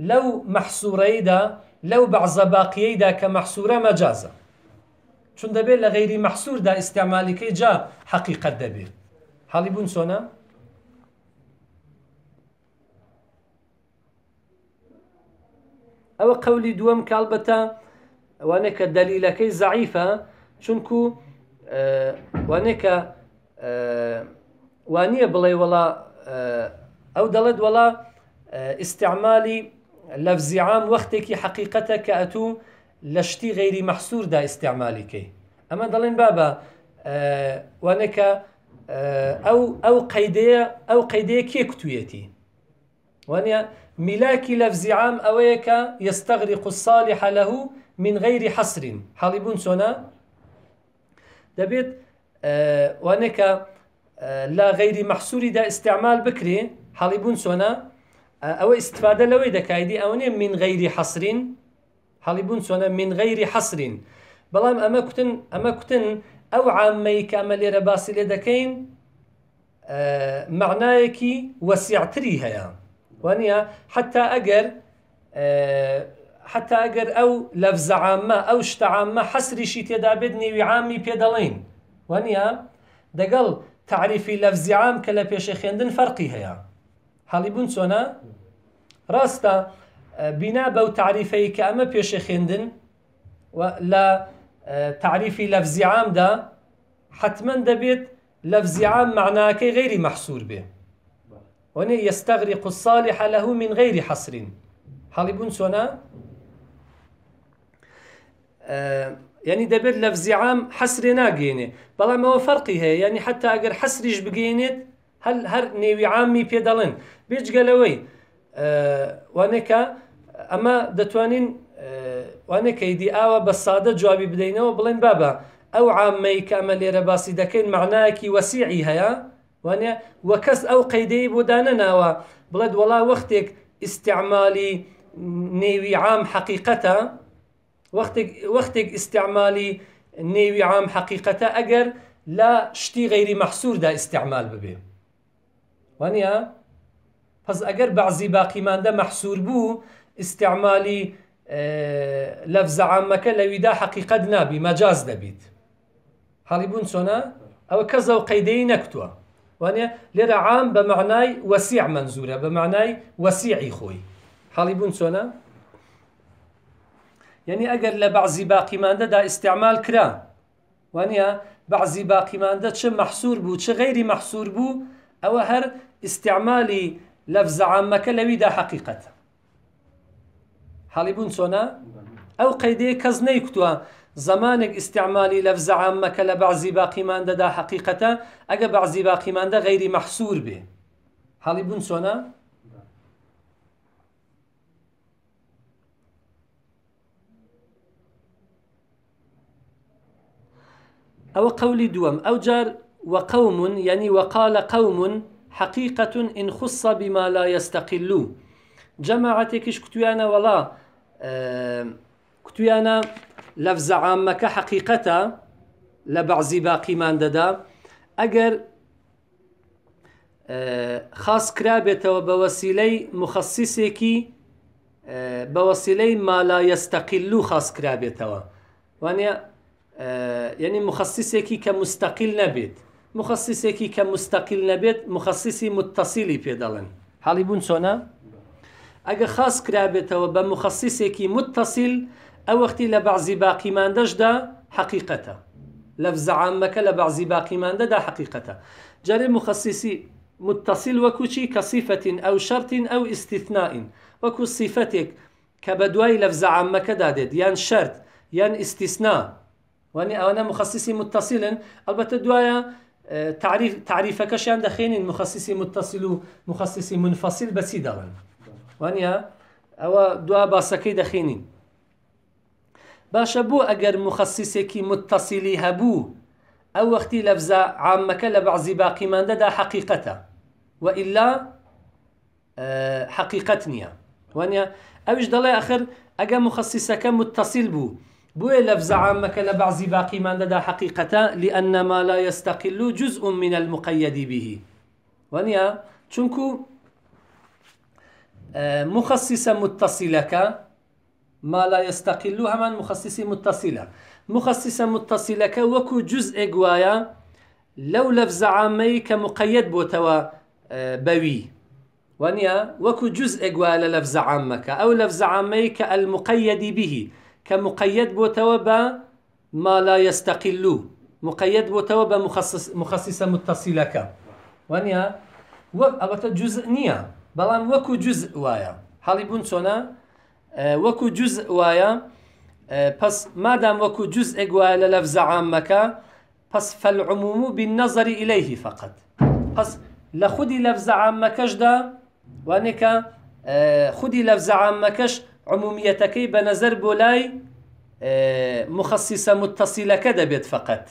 لو محصوري دا لو بعض باقي دا كمحصورة مجازا چون دبی لغیری محصور دا استعمالی که جا حقیقت دبی حالی بون سونا دەبێت حاڵی بوون که ئەوە قەولی دووەم کالبەتە ئەوانەیە کە دەلیلەکەی زعیفە چونکو وانەیە ولا بڵێ وڵا ئەو دەڵێت وڵا ئیسعمالی لەفزیعام وەختێکی حقیقەتە که اتو لشتي غيري محصور دا استعمالك اما دلين بابا أه وانك أه او او قيدية او قيدية كي كتويتي وانيا ملاك لفزي عام اويك يستغرق الصالح له من غير حصر حاليبون سونا دبيت أه وانك أه لا غيري محصور دا استعمال بكري حاليبون سونا اه، او استفادة لويدا كايدي او من غير حصرين حەڵیبوون چۆنە من غەیری حەسرین بەڵام ئەمە کوتن ئەمە کوتن ئەو عامەی کامە لێرە باسی لێ دەکەین آه، معنایەکی وەسیعتری هەیە وانە حتا ئەگەر آه، حتا ئەگەر ئەو لەفزەعامە ئەو شتەعامە حەسریشی تێدا بێت نێوی عامی پێدەڵین وانە دەگەڵ تعریفی لەفزیعام کە لە دن خوێندن فەرقی هەیە حەڵیبوون چۆنە ڕاستە بناء بو تعريفي كأما بيشي خندن ولا تعريفي لفزي عام دا حتما دبيت لفزي عام معناه كي غير محصور به وني يستغرق الصالح له من غير حصر هل حليبون سونا اه، يعني دبيت لفزي عام حصر ناقيني بلا ما هو فرقي هي يعني حتى اقر حصرش بقينت هل هر نيوي عامي بيدلن بيج قلوي وانێکە ئەمە دەتوانین وانێکە ئیدی ئاوە بە سادە جوابی بدەینەوە بڵێن بابە ئەو عامەی کامە لێرە باسی دەکەین معناەکی وەسیعی هەیە وانێ وە کەس ئەو قەیدەی بۆدانە ناوە بڵێت وڵا وەختێک استعمالی نێوی عام حقیقەتە وەختێک استعمالی نێوی عام حقیقەتە ئەگەر لە شتی غەیری مەحسووردا استعمال ببێ وانە؟ پس بعضی باقی مانده محصور بو استعمالی اه، لفظ عامەکە لەویدا حەقیقت نابی مجاز دەبیت حاڵی بوون چۆنا ئەوە کەزە و قەیدەی نەکتووە وانە عام بە وسيع منزورة منزورە وسيع معنای وەسیعی بون سونا بوون چۆنا یعنی ئەگەر لە بەعزی باقیماندەدا استعمال کرا وانە بەعزی باقیماندە چه محصور بو چه غیری محصور بو او هر استعمالی لفظ عامەکە لەویدا حقیقەت حاڵی بوون چۆنا ئەو قەیدەیە کەس نەیکوتووە زمانێک ئیسعمالی لەفظ باقي ماندا دا حقيقة أجا ئەگە باقي ماندا غير محصور به حاڵی بوون چۆنا أو قولي دووەم أو جار وقوم يعني وقال قوم حقيقة إن خص بما لا يستقل كيش كتويانا ولا أه كتويانا لفظ عامك حقيقة لبعض باقي من ددا أجر خاص كرابة بوسيلة مخصصي أه بوسيلة ما لا يستقل خاص كرابة وانيا يعني مخصصك كمستقل نبيت مخصصێکی کە مستەقل نەبێت مخصصی متصیلی پێدەڵێن حاڵی بوون چۆنا؟ ئەگە خاص کرابێتەوە بە متصل او ئەو وەختی باقي بەعزی باقیماندەشدا حقیقەتە لەفز عامەکە لە بەعزی باقیماندەدا حقیقەتە جارێ مخصصی متصل وەکوچی کەسیفەتین او شەرتین أو ئیسیتنائین وەکو سیفەتێک کە بە دوای لەفز عامەکەدا دێت یان شرط یان استثناء وانی ئەوەنە مخصصی متصلن ئەلبەتە دوایە تعريف شان دخين مخصصي متصل مخصصي منفصل بس بەچی دەڵێن وانە ئەوە دوا باسەکەی دەخێنین باشە بوو ئەگەر مخصیسێکی متصلی هەبوو او وەختی لەفزە عامەکە لە باقي باقیماندەدا حقیقەتە وئلا والا آه، حقيقتنيا وانيا اوش دەڵێ اخر اگر مخصصك متصل بو بوي لفظ عام كلا بعض باقي ما لدى حقيقة لأن ما لا يستقل جزء من المقيد به ونيا چونكو آه، مخصص متصلك ما لا يستقل هما مخصص متصلة مخصص متصلك وكو جزء قوايا لو لفظ عامي كمقيد بوتوا آه، بوي ونيا وكو جزء قوايا لفظ عامك أو لفظ عامي كالمقيد به كمقيد بوتوبا ما لا يستقل مقيد بوتوبا مخصص مخصصة متصلة ك وانيا و أبتا جزء نيا بلان وكو جزء ويا حالي بونسونا وكو آه، جزء ويا بس ما دام وكو جزء وايا للفزة عامك بس فالعموم بالنظر إليه فقط بس لخدي لفظ عامكش دا وانيكا آه، خدي لفظ عامكش كش عموميتكي بنظر بولاي آه، مخصصة متصلة كده بيت فقط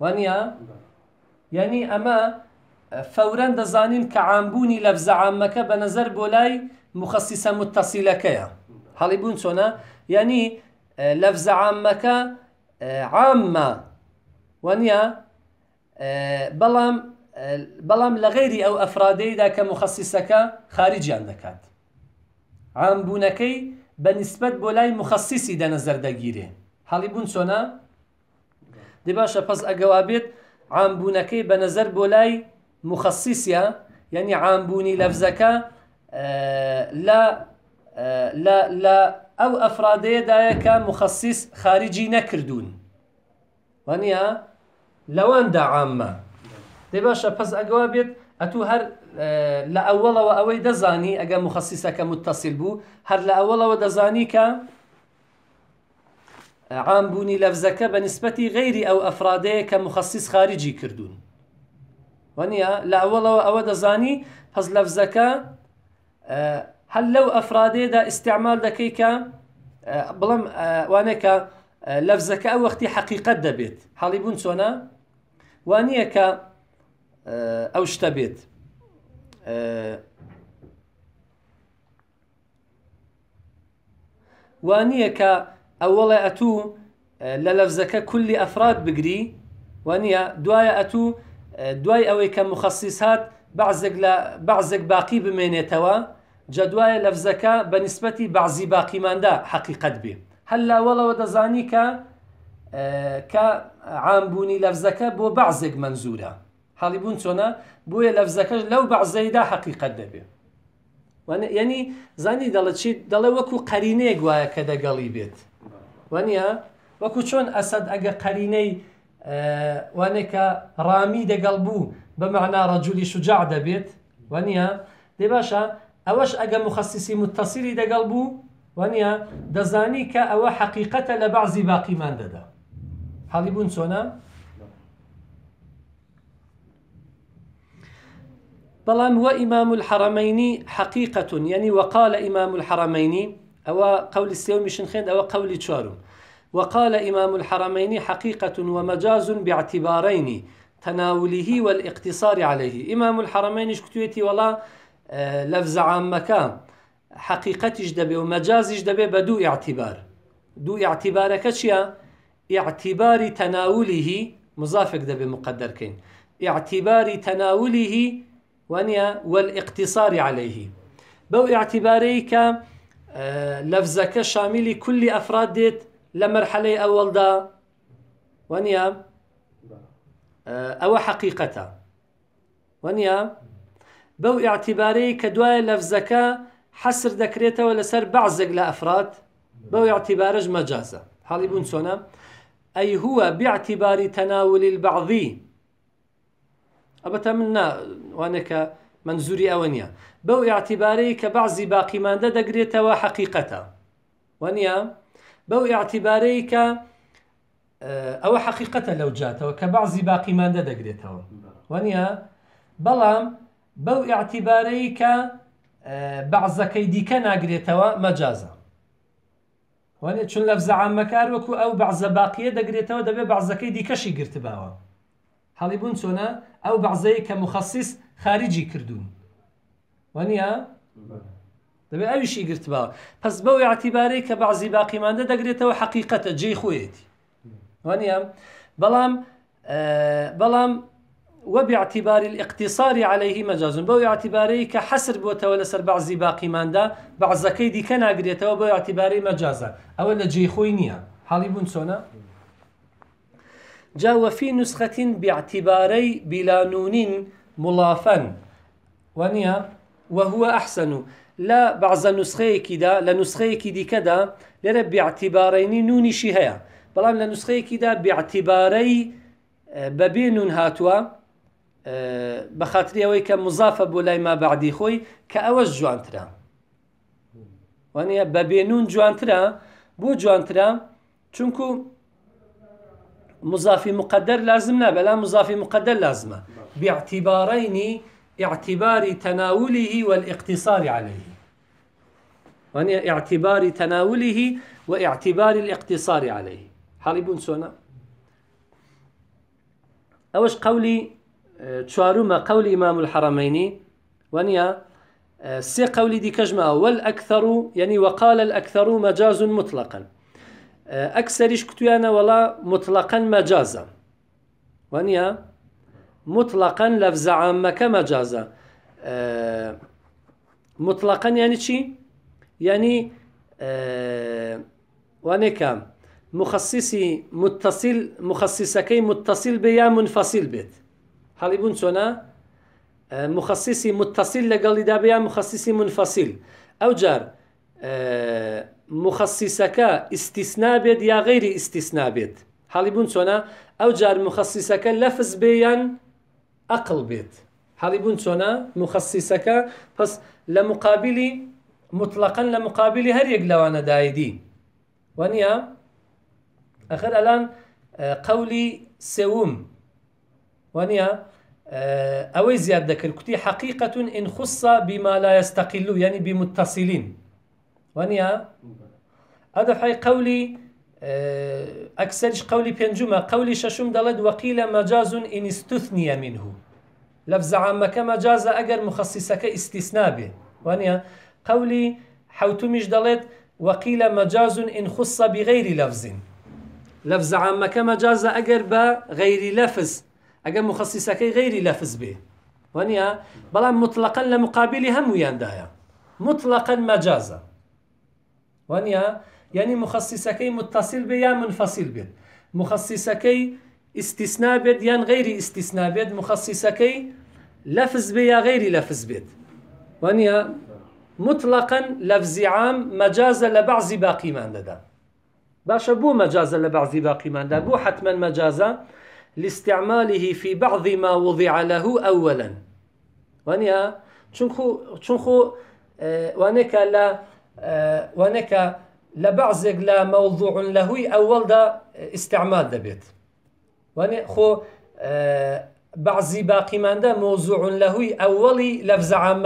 وانيا يعني اما فورا دزانين كعامبوني لفظ عامك بنظر بولاي مخصصة متصلة كيا هل يبون سونا يعني آه، لفظ عامك آه، عامة وانيا بلام بلام لغيري او افرادي ذاك مخصصك خارجي عندك هذا عامبوونەکەی بە نسبت بۆ لای مخصیسی دەنەزەر دەگیرێ هەڵی بوون چۆنا دێ باشە پس ئەگەوا بێت عامبوونەکەی بە نەزەر بۆ لای مخصیسە یعنی عامبوونی لەفزەکە لە لە ئەو ئەفرادەیەدایە کە مخصیس خارجی نەکردوون وانە لەواندا عاممە دێ باشە پس ئەگەوا بێت اتو هر آه، لا اول و اوي دزاني اگر مخصصه كه متصل بو هر لا اول و دزاني عام بوني لفزكا بنسبة غيري أو أفرادي كمخصص خارجي كردون ونيا لا أولا وأودا زاني هز لفزكا آه، هل لو أفرادي دا استعمال دا آه، كيكا بلام وأنا لفظك لفزكا وقتي حقيقة دبيت حالي بون سونا وانيك ئەو شتە بێت وانییە کە ئەوڵێ ئەتوو لە لەفزەکە کولی ئەفراد بگری وانە دوایە ئەتوو دوای ئەوەی کە مخصیس هاات بەعزێک لە بەعزێک باقی بمێنێتەوە جدوایە لەفزەکە بە نسبەتی بەعزی باقیماندا حقیقت بێ هەلا وڵەوە دەزانی کە کە عامبوونی لەفزەکە بۆ بەعزێک منزورە حاڵیبوون چۆنا بۆیە لەفزەکەش لەو بەعزەیدا حقیقت دەبێ ینی زانی دەڵە چیت دەڵێ وەکو قەرینەیە گوایە کە دەگەڵی بێت وانە وەکو چۆن ئەسد ئەگە قەرینەی وانێکە ڕامی دەگەڵ بوو بە معنا ڕەجولی شجاع دەبێت وانە دێ باشە ئەوەش ئەگە مخصیسی متتەسیری دەگەڵ بوو وانە دەزانی کە ئەوە حقیقەتە لە بەعزی باقیمان دەدا حاڵی بوون چۆنە؟ بەڵام هو إمام الحرمين حقيقة يعني وقال إمام الحرمين أو قول السيوم شنخين أو قول قولی وقال إمام الحرمين حقيقة ومجاز باعتبارين تناوله والاقتصار عليه إمام الحرمين شكتويتي ولا آه، لفظ عامك حقيقة جدبي ومجاز جدبي بدو اعتبار دو اعتبارك شيا اعتبار تناوله مضافك دبي مقدر كين اعتبار تناوله وانيا والاقتصار عليه بو اعتباريك آه، لفظك شامل كل افراد لمرحلة اول دا مەرحەلەی آه، او حقيقة ئەوە بو اعتباريك دواء اعتیبارەی حسر دوایە ولا حەسر بعزق لأفراد بو اعتبارج ئەفراد بەو اعتیبارەش مەجازە حاڵی بوون چۆنە ئەی هوە ئەبەتە من وانێکە منزوری ئەوە نییە بەو یاعتیبارەی کە بەعزی باقیماندە دەگرێتەوە حەقیقەتە وەنیە بەو یاعتیبارەی کە ئەوە حەقیقەتە لەو جاتەوە کە بەعزی باقیماندە دەگرێتەوە وەنیە بەڵام بەو یاعتیبارەی کە بەعزەکەی دیکە ناگرێتەوە مەجازە وانێ چون لەفزە عامەکار وەکو ئەو بەعزە باقیە دەگرێتەوە دەبێت بەعزەکەی دیکەشی گرتباوە حاڵی بوون چۆنە ئەو بەعزەیە کە مخصیص خارجی کردوون وەنیە دەبێت ئەویشی گرتباوە پس بەو یاعتیبارەی کە بەعزی باقیماندە دەگرێتەوە حقیقەتە جێی خوێتی وەنیە بەڵام بەڵام وباعتبار الاقتصار عليه مجاز بو اعتباري كحسر بوتو لسر بعضي باقي ماندا بعضكي دي كان اغريتو بو اعتباري مجازا اولا جي خوينيا حالي بون سونا جا وفي نسخة باعتباري بلا نون مضافا ونيا وهو أحسن لا بعض نسخەیەکی دا لە نسخەیەکی كدا لێرە بیاعتیبارەینی نونیشی هەیە بلان لە نسخەیەکیدا بیاعتیبارەی آه، بەبێ نون هاتووە آه، بە خاتریەوەی کە مزافە ما بعدي خوي كأوج جوانترا ونيا بە نون جوانترا بو جوانترا چونکو مضافي مقدر لازم لا بلا مضافي مقدر لازمه باعتبارين اعتبار تناوله والاقتصار عليه يعني اعتبار تناوله واعتبار الاقتصار عليه بون سونا اوش قولي تشارما قول امام الحرمين ونيا سي قولي دي كجمة والأكثر يعني وقال الأكثر مجاز مطلقا ئەکسریش کتویانە وڵا مطلقەن مەجازە وەنیە مطلقەن لە زعامەکە مەجازە مطلقەن ینی چی؟ ینی وانێکە مخصصي متصل مخصصەکەی متصل بيا منفصل بيت هل يبون چۆنا آه، مخصصي متصل لقال بە یا مخصصی منفەسیل ئەو جار آه، مخصصك استثناء بێت يا غير استثناء بێت حالي بوون چۆنا ئەو جار مخصصك لفظ بيان اقل بێت حالي بوون چۆنا مخصصەکە پس لە مطلقا لە هر يقلوانا دايدي وانيا اخر الان اه، قولي سوم وانيا وەنیە اه، ئەوەی زیاد دەکرد کوتی حقیقەتون ئین خوصە لا يستقل يعني بمتصلين هذا حي قولي آه، أكسرش قولي قولی قولي ششم دلد وقيل مجاز إن استثني منه لفظ عام كما جاز أجر مەجازە ئەگەر به ئیسیسنابێ قولي قولی حوتمیش وقيل مجاز إن خص بغير لفظ لفظ عام كما جاز أجر بغير لفظ أجر مخصیسەکەی غير لفظ به وانيا بەڵام مطلقا لە مقابلی هەموویاندایە مطلقا مجازا وانیا يعني مخصصكي متصل بيا منفصل بيا بێت مخصصەکەی استثناء بێت يعني غير استثناء بێت مخصصەکەی لەفز بێ یا غير لفظ بێت وانيا مطلقا لفظ عام لبعض باقي بەعزی باقیمان باشا بو مجازا لبعض باقي بەعزی باقیماندا بو حتما مجازا لاستعماله في بعض ما وضع له أولا وانيا چونخو چونخو آه، وانيكا لا أه، ونك لبعضك لا موضوع لهوي أول دا استعمال دا بيت وني خو أه، بعضي باقي من دا موضوع لهوي أولي لفظ عام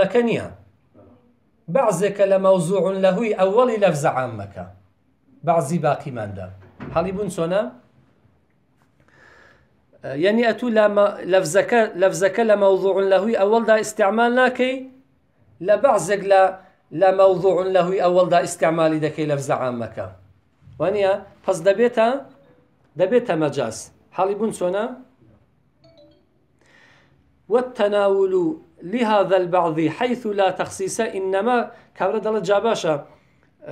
بعضك لموضوع لهوي أولي لفظ عام مكان بعضي باقي من دا حالي بنسونا أه، يعني أتو لما لفظك لفظك لموضوع لهوي أول دا استعمال لكي لبعضك لا لا مەوضوع لەهوی ئەوەڵدا دا دەکەی لەف زەعامەکە وانە پس دەبێتە دبيتا مەجاز حاڵی بوون چۆنە والتناول لهذا البعض حيث لا تخصيص إنما كبر دل جاباشا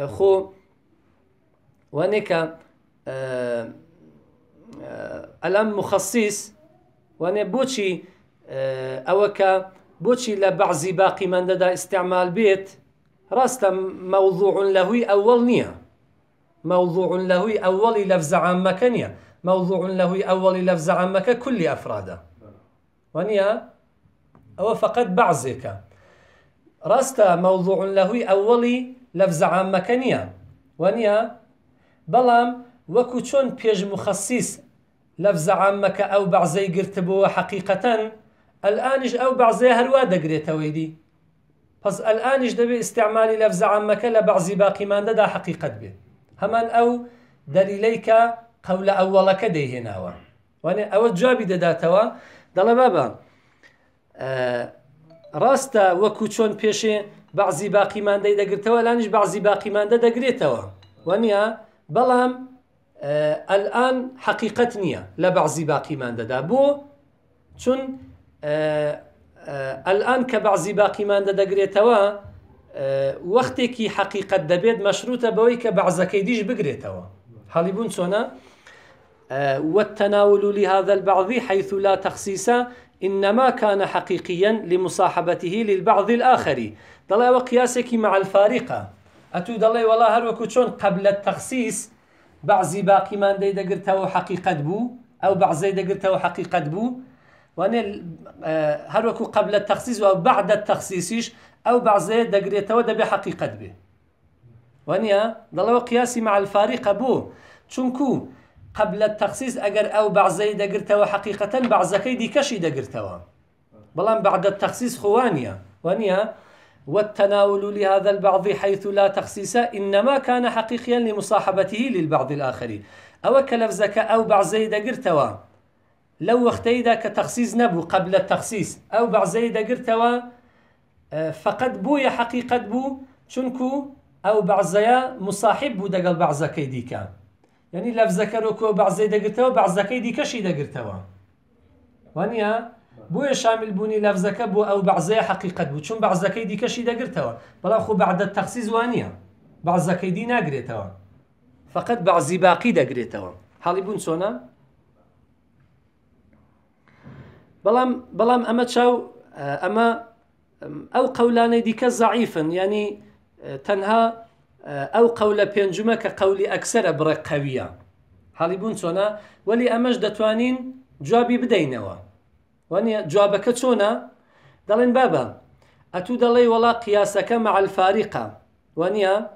خو أه, آه، ألم مخصيص واني بوشي آه، أوكا بوشي لبعض باقي من دا استعمال بيت راستا موضوع لهوي أول نية موضوع لهوي أول لفظ عامة كنية موضوع لهوي أول لفظ عامة ككل أفرادة ونية أو فقط بعضك راستا موضوع لهوي أول لفظ عامة كنية ونية بلام وكوشون بيج مخصص لفظ عامك أو بعضي قرتبوه حقيقة الآن إيش أو بعضي هروادة قريتا ويدي پس ئەلانیش دەبێت استعمالی لەف زعامەکە لە بەعزی باقیماندەدا حقیقت بێ هەمان ئەو دەریلەیکە قەو لە ئەوەڵەکە دەیهێناوە وانێ ئەوە جوابی دەداتەوە دەڵێ بابە ڕاستە وەکو چۆن پێشێ بەعزی باقیماندەی دەگرتەوە لانیش بەعزی باقیماندە دەگرێتەوە وەنیە بەڵام ئەلان حقیقت نییە لە بەعزی باقیماندەدا بۆ چون آه، الان ئەلان کە بەعزی باقیمان دەدەگرێتەوە آه، وەختێکی حەقیقت که مەشروتە بەوەی کە بەعزەکەی دیش بگرێتەوە هەڵیبوون چۆنە آه، والتناول لهذا البعض حيث لا تخصيص إنما كان حقيقيا لمصاحبته للبعض الآخر دلي وقياسك مع الفارقة أتو دلي والله هر چون قبل التخصيص بعضی باقي من دي دقرته حقيقة بو أو بعضي دقرته حقيقة بو وانێ وكو آه، قبل او بعد و او بعض زي بەعزەیە دەگرێتەوە بحقيقة به بێ دلو قياسي مع الفارق بوو چونكو قبل او بعض زي ئەو وحقيقة بعض حقیقەن دي كشي دەگرتەوە بلان بعد التخصيص خوانيا وانيا والتناول لهذا البعض حيث لا تخصيص إنما كان حقيقيا لمصاحبته للبعض الآخر أو زكا أو بعزي دقرتوا لو وقتي دا كتخصيص نبو قبل التخصيص أو بعد زي قرتوا آه، فقد بو يا حقيقة بو شنكو أو بعزيا مصاحب بو دقل بعزا كيديكا يعني لفزك روكو بعزي دا قرتوا بعزا كيديكا شي دا قرتوا وانيا بو شامل بوني لفزك بو أو بعزيا حقيقة بو شن بعزا كيديكا شي دا قرتوا بلا أخو بعد التخصيص وانيا بعزا كيدينا قرتوا فقد بعزي باقي دا قرتوا حالي بون سونا بلام بلام اما تشاو اما او قولاني ديك ضعيفا يعني آه، تنها آه، او قول بينجما كقولي اكثر برق قويه هالي بونسونا ولي امش دتوانين جوابي بدينوا وني جوابك تشونا دالين بابا اتو دالي ولا قياسك مع الفارقه وانيا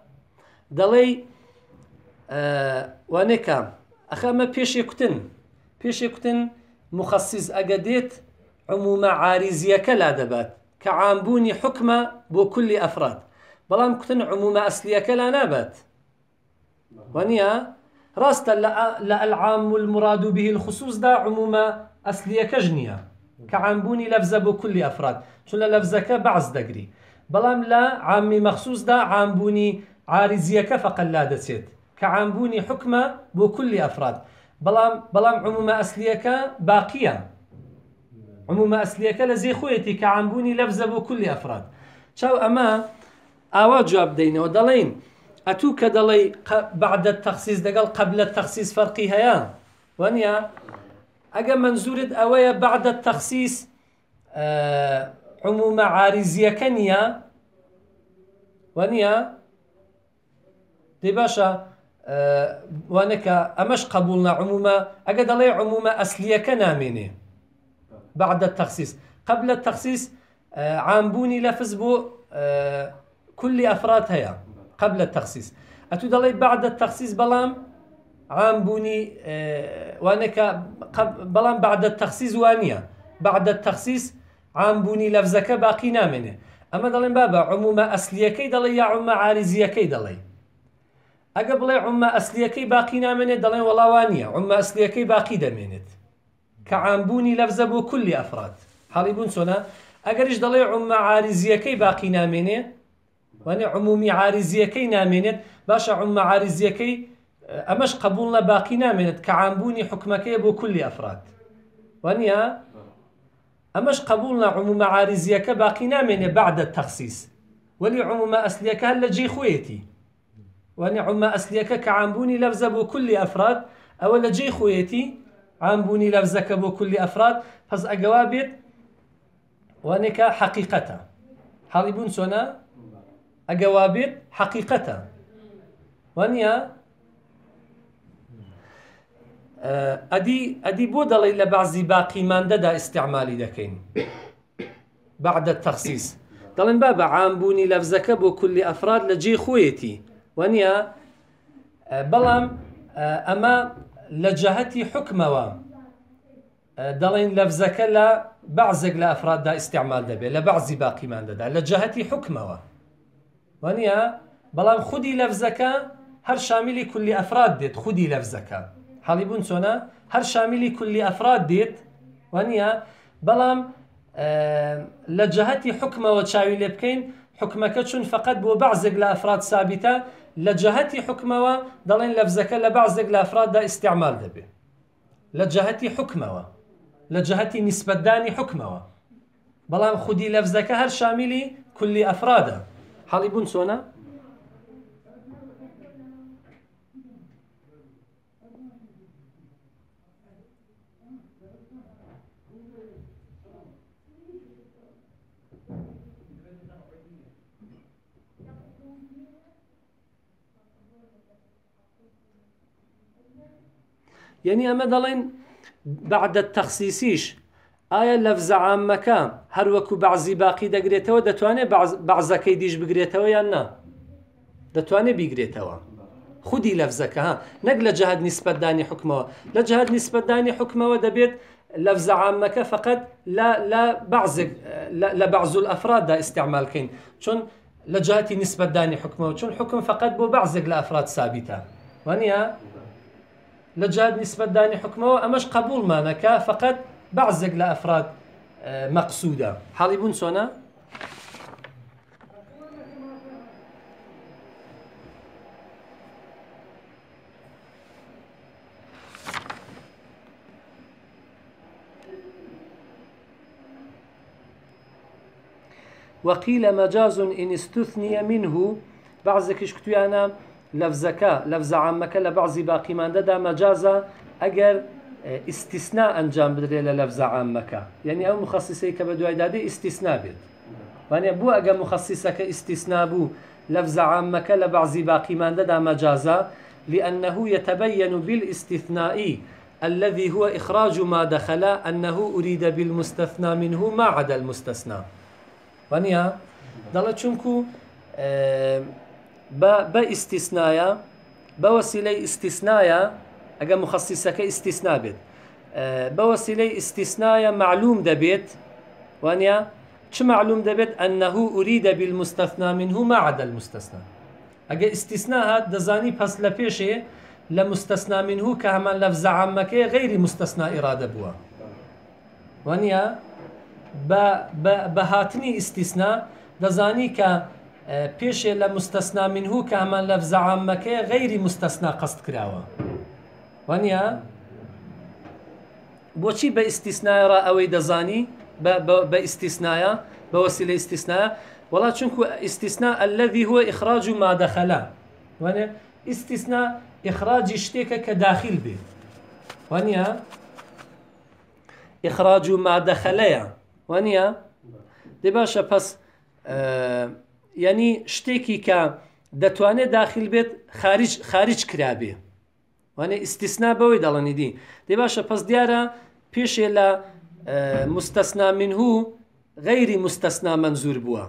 دالي آه وانيكا اخا ما بيش يكتن بيش يكتن مخصص أجدت عموما عارزية لا دبات كعامبوني حكمة بو كل أفراد بلان كتن کوتن عمومە ئەسلیەکە لا نابات وەنیە ڕاستە لە المراد به الخصوص دا عموما أصلية كجنية كعامبوني لفظة بو كل أفراد چون لە لەفزەکە بەعز لا بەڵام مخصوص عامی عامبوني عامبوونی عارزیەکە فقط لا دەچێت کە أفراد بلام بلام عموما أصليك باقیە عموما أصليك لزي خويتي خۆیەتی کە بكل أفراد شو أما ئەفراد چاو ئەمە ئاوا جواب دەینەوە دەڵێین ئەتوو کە دەڵێ بعدت تەخصیز قبل التخصيص فرقي هيا وانيا أجا منزورة أوايا بعد التخصيص أه عموما عارزية كنيا وانيا دي باشا وانك امش قبولنا عمومە ئەگە دەڵێ عمومە ئەسلیەکە نامێنێ بعد التخصيص قبل التخصيص آه، عام بوني لەفز بو آه، كل افراد هيا قبل التخصيص بعد التخصيص بلام عام بوني آه، وانك بلام بعد التخصيص وانيا بعد التخصيص عام بوني تەخصیص باقي لەفزەکە اما نامێنێ بابا عموما اصليه كي دلي يا عموما عمە كي دلي ئەگە بڵێ عمە ئەسلیەکەی باقی نامێنێت دەڵێن وەڵاوانە عمە ئەسلیەکەی باقی دەمێنێت کە عامبوونی بو بۆ افراد ئەفراد حاڵی بوون چۆنا دلیل عمّا عمە عارزیەکەی باقی نامێنێ وانێ عمومی عارزیەکەی نامێنێت باشە عمە عارزیەکەی امش اه، قبول لە باقی نامێنێت کە عامبوونی حکومەکەی بۆ کولی ئەفراد وانە ئەمەش قبول لە عمومە عارزیەکە باقی نامێنێ بعد تەخصیص ولی عمومە ئەسلیەکە هلا جی خویتی ونعم أسليك كعامبوني لفظ بو كل أفراد أولا جي خويتي عامبوني لفظك بو كل أفراد فاز أجوابت ونك حقيقة حليبون سنة أجوابت حقيقة ونيا آه، أدي أدي بودل الا بعض باقي من ددا استعمالي لكن بعد التخصيص طالن بابا عام بوني لفزك بو كل أفراد لجي خويتي ونيا آه، بلام آه، اما لجهتي حكموا آه، دلين لفزك لا لە لافراد لە ئەفراددا ئیسیعمال دەبێت باقي بەعزی باقیمان دەدا لە جەهەتی حکمەوە وەنیە بەڵام خودی لەفزەکە هەر شامیلی کولی ئەفراد دێت خودی لەفزەکە حەڵیبوون چۆنە هەر شامیلی کولی ئەفراد دێت وەنیە بەڵام لە جەهەتی حکمەوە چاوی فقط بو بەعزێک لە ئەفراد لجهتي حكمه دلين لفزك لبعضك لافراد استعمال دبي لجهتي حكمه لجهتي نسبة داني حكمه بلام خدي لفزك هر شاملي كل افراده حالي بون سونا يعني أما دلين بعد التخصيصيش آية لفظ عامة مكان هر وكو بعضي باقي دقريته ودتواني بعض بعضك يديش بقريته ويانا دتواني بقريته خودي لفظك ها نقل جهد نسبة داني حكمه لجهد نسبة داني حكمه ودبيت لفظ عامة مكان فقط لا لا بعض لا, لا بعض الأفراد دا استعمال كين شون لجهتي نسبة داني حكمه شون حكم فقط بو بعضك لأفراد ثابتة وانيا لجاد نسبة داني حكمه أمش قبول فقط نكا فقط بعزق لأفراد آه، مقصودة حالي بونسونا وقيل مجاز إن استثني منه بعض أنا لەفزەکە لەفزە عامەکە لە باقي باقیماندەدا مەجازە ئەگەر ئیسیسنا ئەنجام بدرێت لە لەفزە عامەکە یعنی ئەو مخصیسی کە بە دوایدادی ئیسیسنا بێت وانە بوو ئەگە مخصیسەکە ئیسیسنا بوو لەفزە عامەکە باقي ما باقیماندەدا مجازا لأنه يتبين بالاستثناء الذي هو إخراج ما دخل أنه أريد بالمستثنى منه ما عدا المستثنى ونيا ضلت شنكو أه با با استثنايا بوسيله استثنايا اجا مخصصه كاستثناء بيت آه، با بوسيله استثنايا معلوم دبيت وانيا شو معلوم دبيت انه اريد بالمستثنى منه ما عدا المستثنى اجا استثناء هاد دزاني بس لفيشي لمستثنى منه كهمان لفظ عمك غير مستثنى اراده بوا وانيا با با هاتني استثناء دزاني ك پیش آه، پێشێ لە مستەسنا من هو کە هەمان لە زەعامەکەی غەیری ونیا بوچی کراوە استثناء را بە ئیسیسنایڕە ئەوەی دەزانی بە ئیسیسنایە بەوەسی لە ئیسیسنایە وڵات چونکو استثناء الذي هو ئیخراج و مادەخەلا وانێ ئیسیسنا ئیخراجی شتێکە کە داخل بێ ونیا اخراج ما دخلا ونیا دێ باشە پس آه، یعنی شتێکی کە دەتوانێت داخل بێت خارج کرابێ وانە ئیسیسنا بەوەی دەڵەنی دی دێ باشە پس دیارە پێشێ لە مستەسنا منهوو غەیری مستەسنا منزور بووە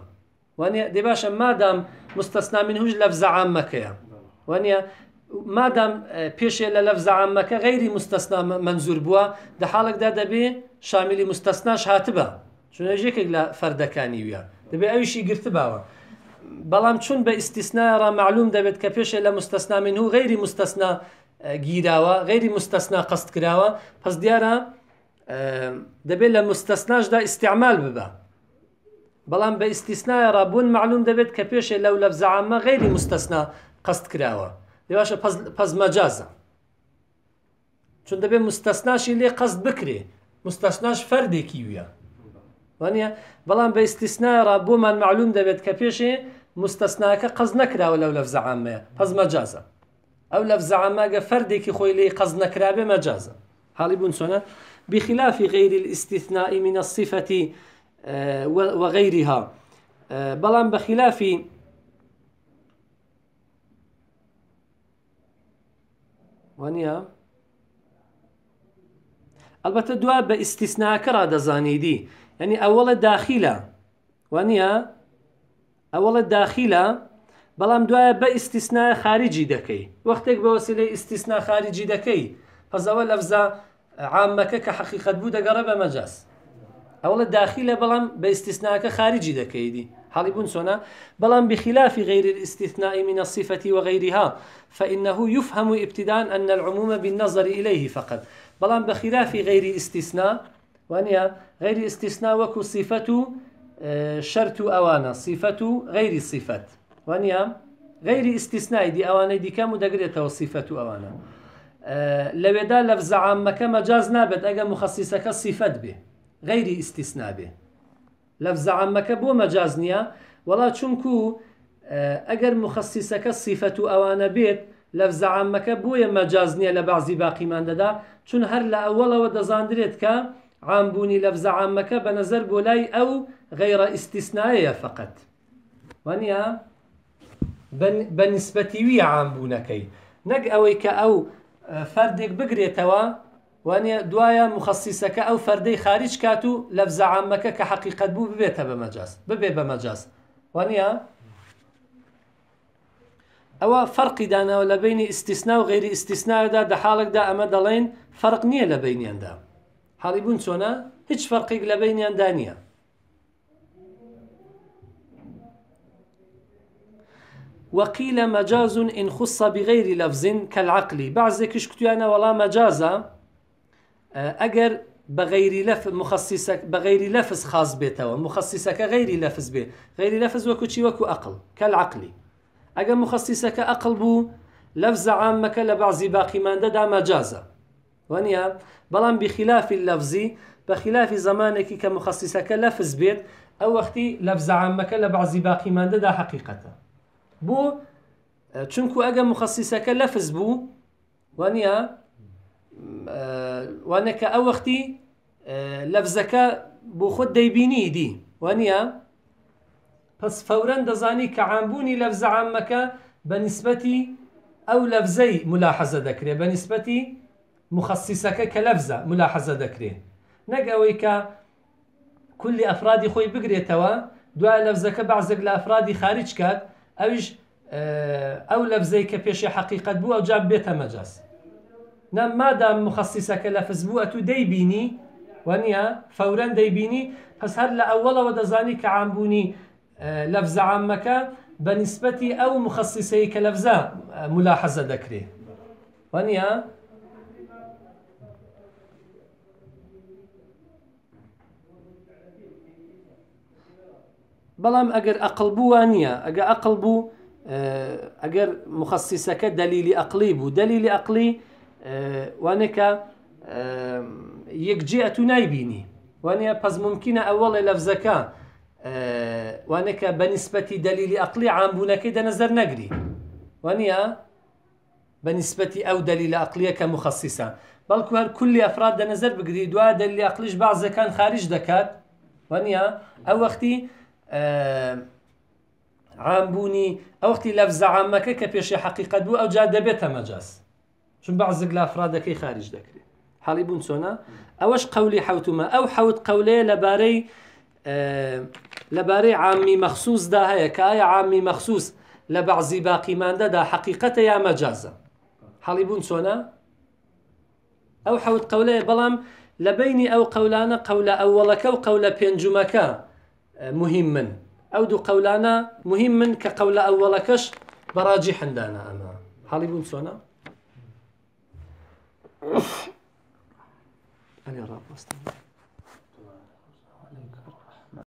وانە دێ باشە مادام مستەسنا منهوش لە زعامەکەیە وانە مادام پێشێ لە لەف زعامەکە غەیری مستەسنا منزور بووە دە حاڵێکدا دەبێ شامیلی مستەسناش هاتبە چونە ژێکێک لە فەردەکانی ویە دەبێ ئەویشی گرت باوە بەڵام چون بە ئیسیسناڕ معلوم دەبێت کە پێشێ لە مستەسنا من و غیری مستەسنا گیراوە غیری مستەسنا قست کراوە پس دیارە دەبێت لە مستەسناشدا استعمال ببە بەڵام بە ئیسیسنای ڕبوون معلوم دەبێت کە پێشێ لەو لە زعامە غیری مستەسنا قست کراوە لێواشە پەزمەجازە چون دەبێت مستەسناشی لێ قست بکرێ مستەسناش فەردێکی ویە وانە بەڵام بە ئیسیسنای ڕبوومان معلوم دەبێت کە پێشێ مستثناك قزنك نەکراوە لەو لفظ عامة فز مجازا أو لفظ عامة فەردێکی خۆی لی قەز نەکرابێ مەجازە حاڵی بوون بخلاف بخلاف غیری الاستثنائی من الصفة آه، وغيرها آه، بلان بخلاف وانيا البته دوا بە ئیسیسناکە ڕدەزانیدی يعني اول داخله وانيا اول داخلە بلام دوایە با استثناء خارجی دەکەی وەختێک بە وسیلەی ئیسیسنا خارجی دەکەی لفظ عامه عامەکە کە حەقیقەت بوو دەگەڕە بە مەجاز ئەوڵە داخلە بەڵام بە ئیسیسناکە خارجی دەکەیدی حالي سونا بلام بخلاف غير الاستثناء من الصفة وغيرها فإنه يفهم ابتداء أن العموم بالنظر إليه فقط بلام بخلاف غير الاستثناء وانيا غير الاستثناء وكو صفة شەرت و ئەوانە سیفەت و غەیری سیفەت وانە غەیری ئیسیسنای دی ئەوانەی دیکەم و دەگرێتەوە سیفەت و ئەوانە لەوێدا لە زعامەکە مەجاز نابێت ئەگە مخەسیسەکە سیفەت بێ غەیری ئیسیسنا بێ لە زعامەکە بۆ مەجاز نییە وڵا چونکو ئەگەر مخەسیسەکە سیفەت و ئەوانە بێت لە زعامەکە بۆیە مەجاز نییە لە بازی باقیمان دەدا چون هەر لە ئەوڵەوە دەزاندرێت کە عامبوونی لە زعامەکە بە نظر بۆ لای ئەو غير استثنائية فقط وانيا بنسبتي وي عام بوونەکەی نەک ئەوەی کە ئەو فەردێک بگرێتەوە وانە دوایە مخصیسەکە ئەو فەردەی خارج کات و لەفزە عامەکە کە حقیقت بوو ببێتە بە مەجاز ببێ بە مەجاز وانە ئەوە فەرقی داناوە لە بینی ئیسیسنا و غێری ئیسیسنادا دە حاڵێکدا ئەمە دەڵێن فەرق نییە لە بینیاندا حاڵی بوون چۆنە هیچ فەرقێک لە بینیاندا نییە وقيل مجاز إن خص بغير لفظ كالعقل بعض كشكتو أنا ولا مجازا آه، أجر بغير لف مخصصك بغير لفظ خاص بيته مخصصة غير لفظ به غير لفظ وكوشي وكو أقل كالعقل أجر مخصصك أقل بو لفظ عامك لبعض باقي من ندى مجازا ونيا بلان بخلاف اللفظ بخلاف زمانك كمخصصك لفظ بيت أو أختي لفظ عامك لبعض باقي من ندى حقيقة بو اه، چونکو که لفظ بو وانیا اه، وانە که ئەو وەختی اه، لەفزەکە بۆ خۆت دەیبینی دی وانیا پس فورا دزانی که فەورەن دەزانی کە عامبوونی لەفزە عامەکە بە نسبەتی ئەو لەفزەی ملاحەزە دەکرێت بە که مخصیسەکە کە لەفزە ملاحەزە دەکرێت نەگەوەی کە کولی ئەفرادی خۆی بگرێتەوە دوای لەفزەکە که لە لفرادی خارج کرد اوش آه، او لەفزەی کە پێشی حقیقت بوو ئەو جا بێتە مەجاز نەم مادام مخصیسەکە لەفز بووە تو دەیبینی وەنیە فەورەن دەیبینی پس هەر لە ئەوەڵەوە دەزانی کە آه، عامبوونی لەفزە عامەکە بە نسبەتی ئەو مخصیسەی کە لەفزە آه، ملاحەزە دەکرێت وەنیە بەڵام ئەگەر ئەقل اگر نییە ئەگە ئەقل بوو دليل اقلي دلیلی ئەقلی بوو دلیلی ئەقلی اه، وانێکە اه، یەکجێ ئەتو نایبینی وانە پەز ممکنە ئەوڵی لەفزەکە اه، وانەکە بەنسبەتی دلیلی ئەقلی عامبوونەکەی دەنەزەر نەگری وانە بەنسبەتی ئەو دلیلە ئەقلیە کە بل كل افراد دا نظر بقري دوا دليل اقليش بعض بازەکان خارج دكات وانيا او اختي عامبوونی ئەوختی لەف زەعامەکە کە پێشی حقیقت بوو ئەو جا دەبێتە مەجاز چون بەعزگ لە ئافرادەکەی خارج دەکرێت حاڵی بوون چۆنا ئەوەش قولی حوتمە ئەو حوت قولەیە لەبارەی لەبارەی عامی مەخصوصدا هەیە کە ئایا عامی مەخصوص لە بەعزی باقیماندەدا حقیقەتە یا مەجازە حاڵی بوون چۆنا ئەو حوت قولەیە بەڵام لە بینی ئەو قولانە قولە ئەوەڵەکە و قولە پێنجومەکە مهما او دو قولانا مهما كقول اول كش براجي حندانا انا هل بون سونا انا راب استنى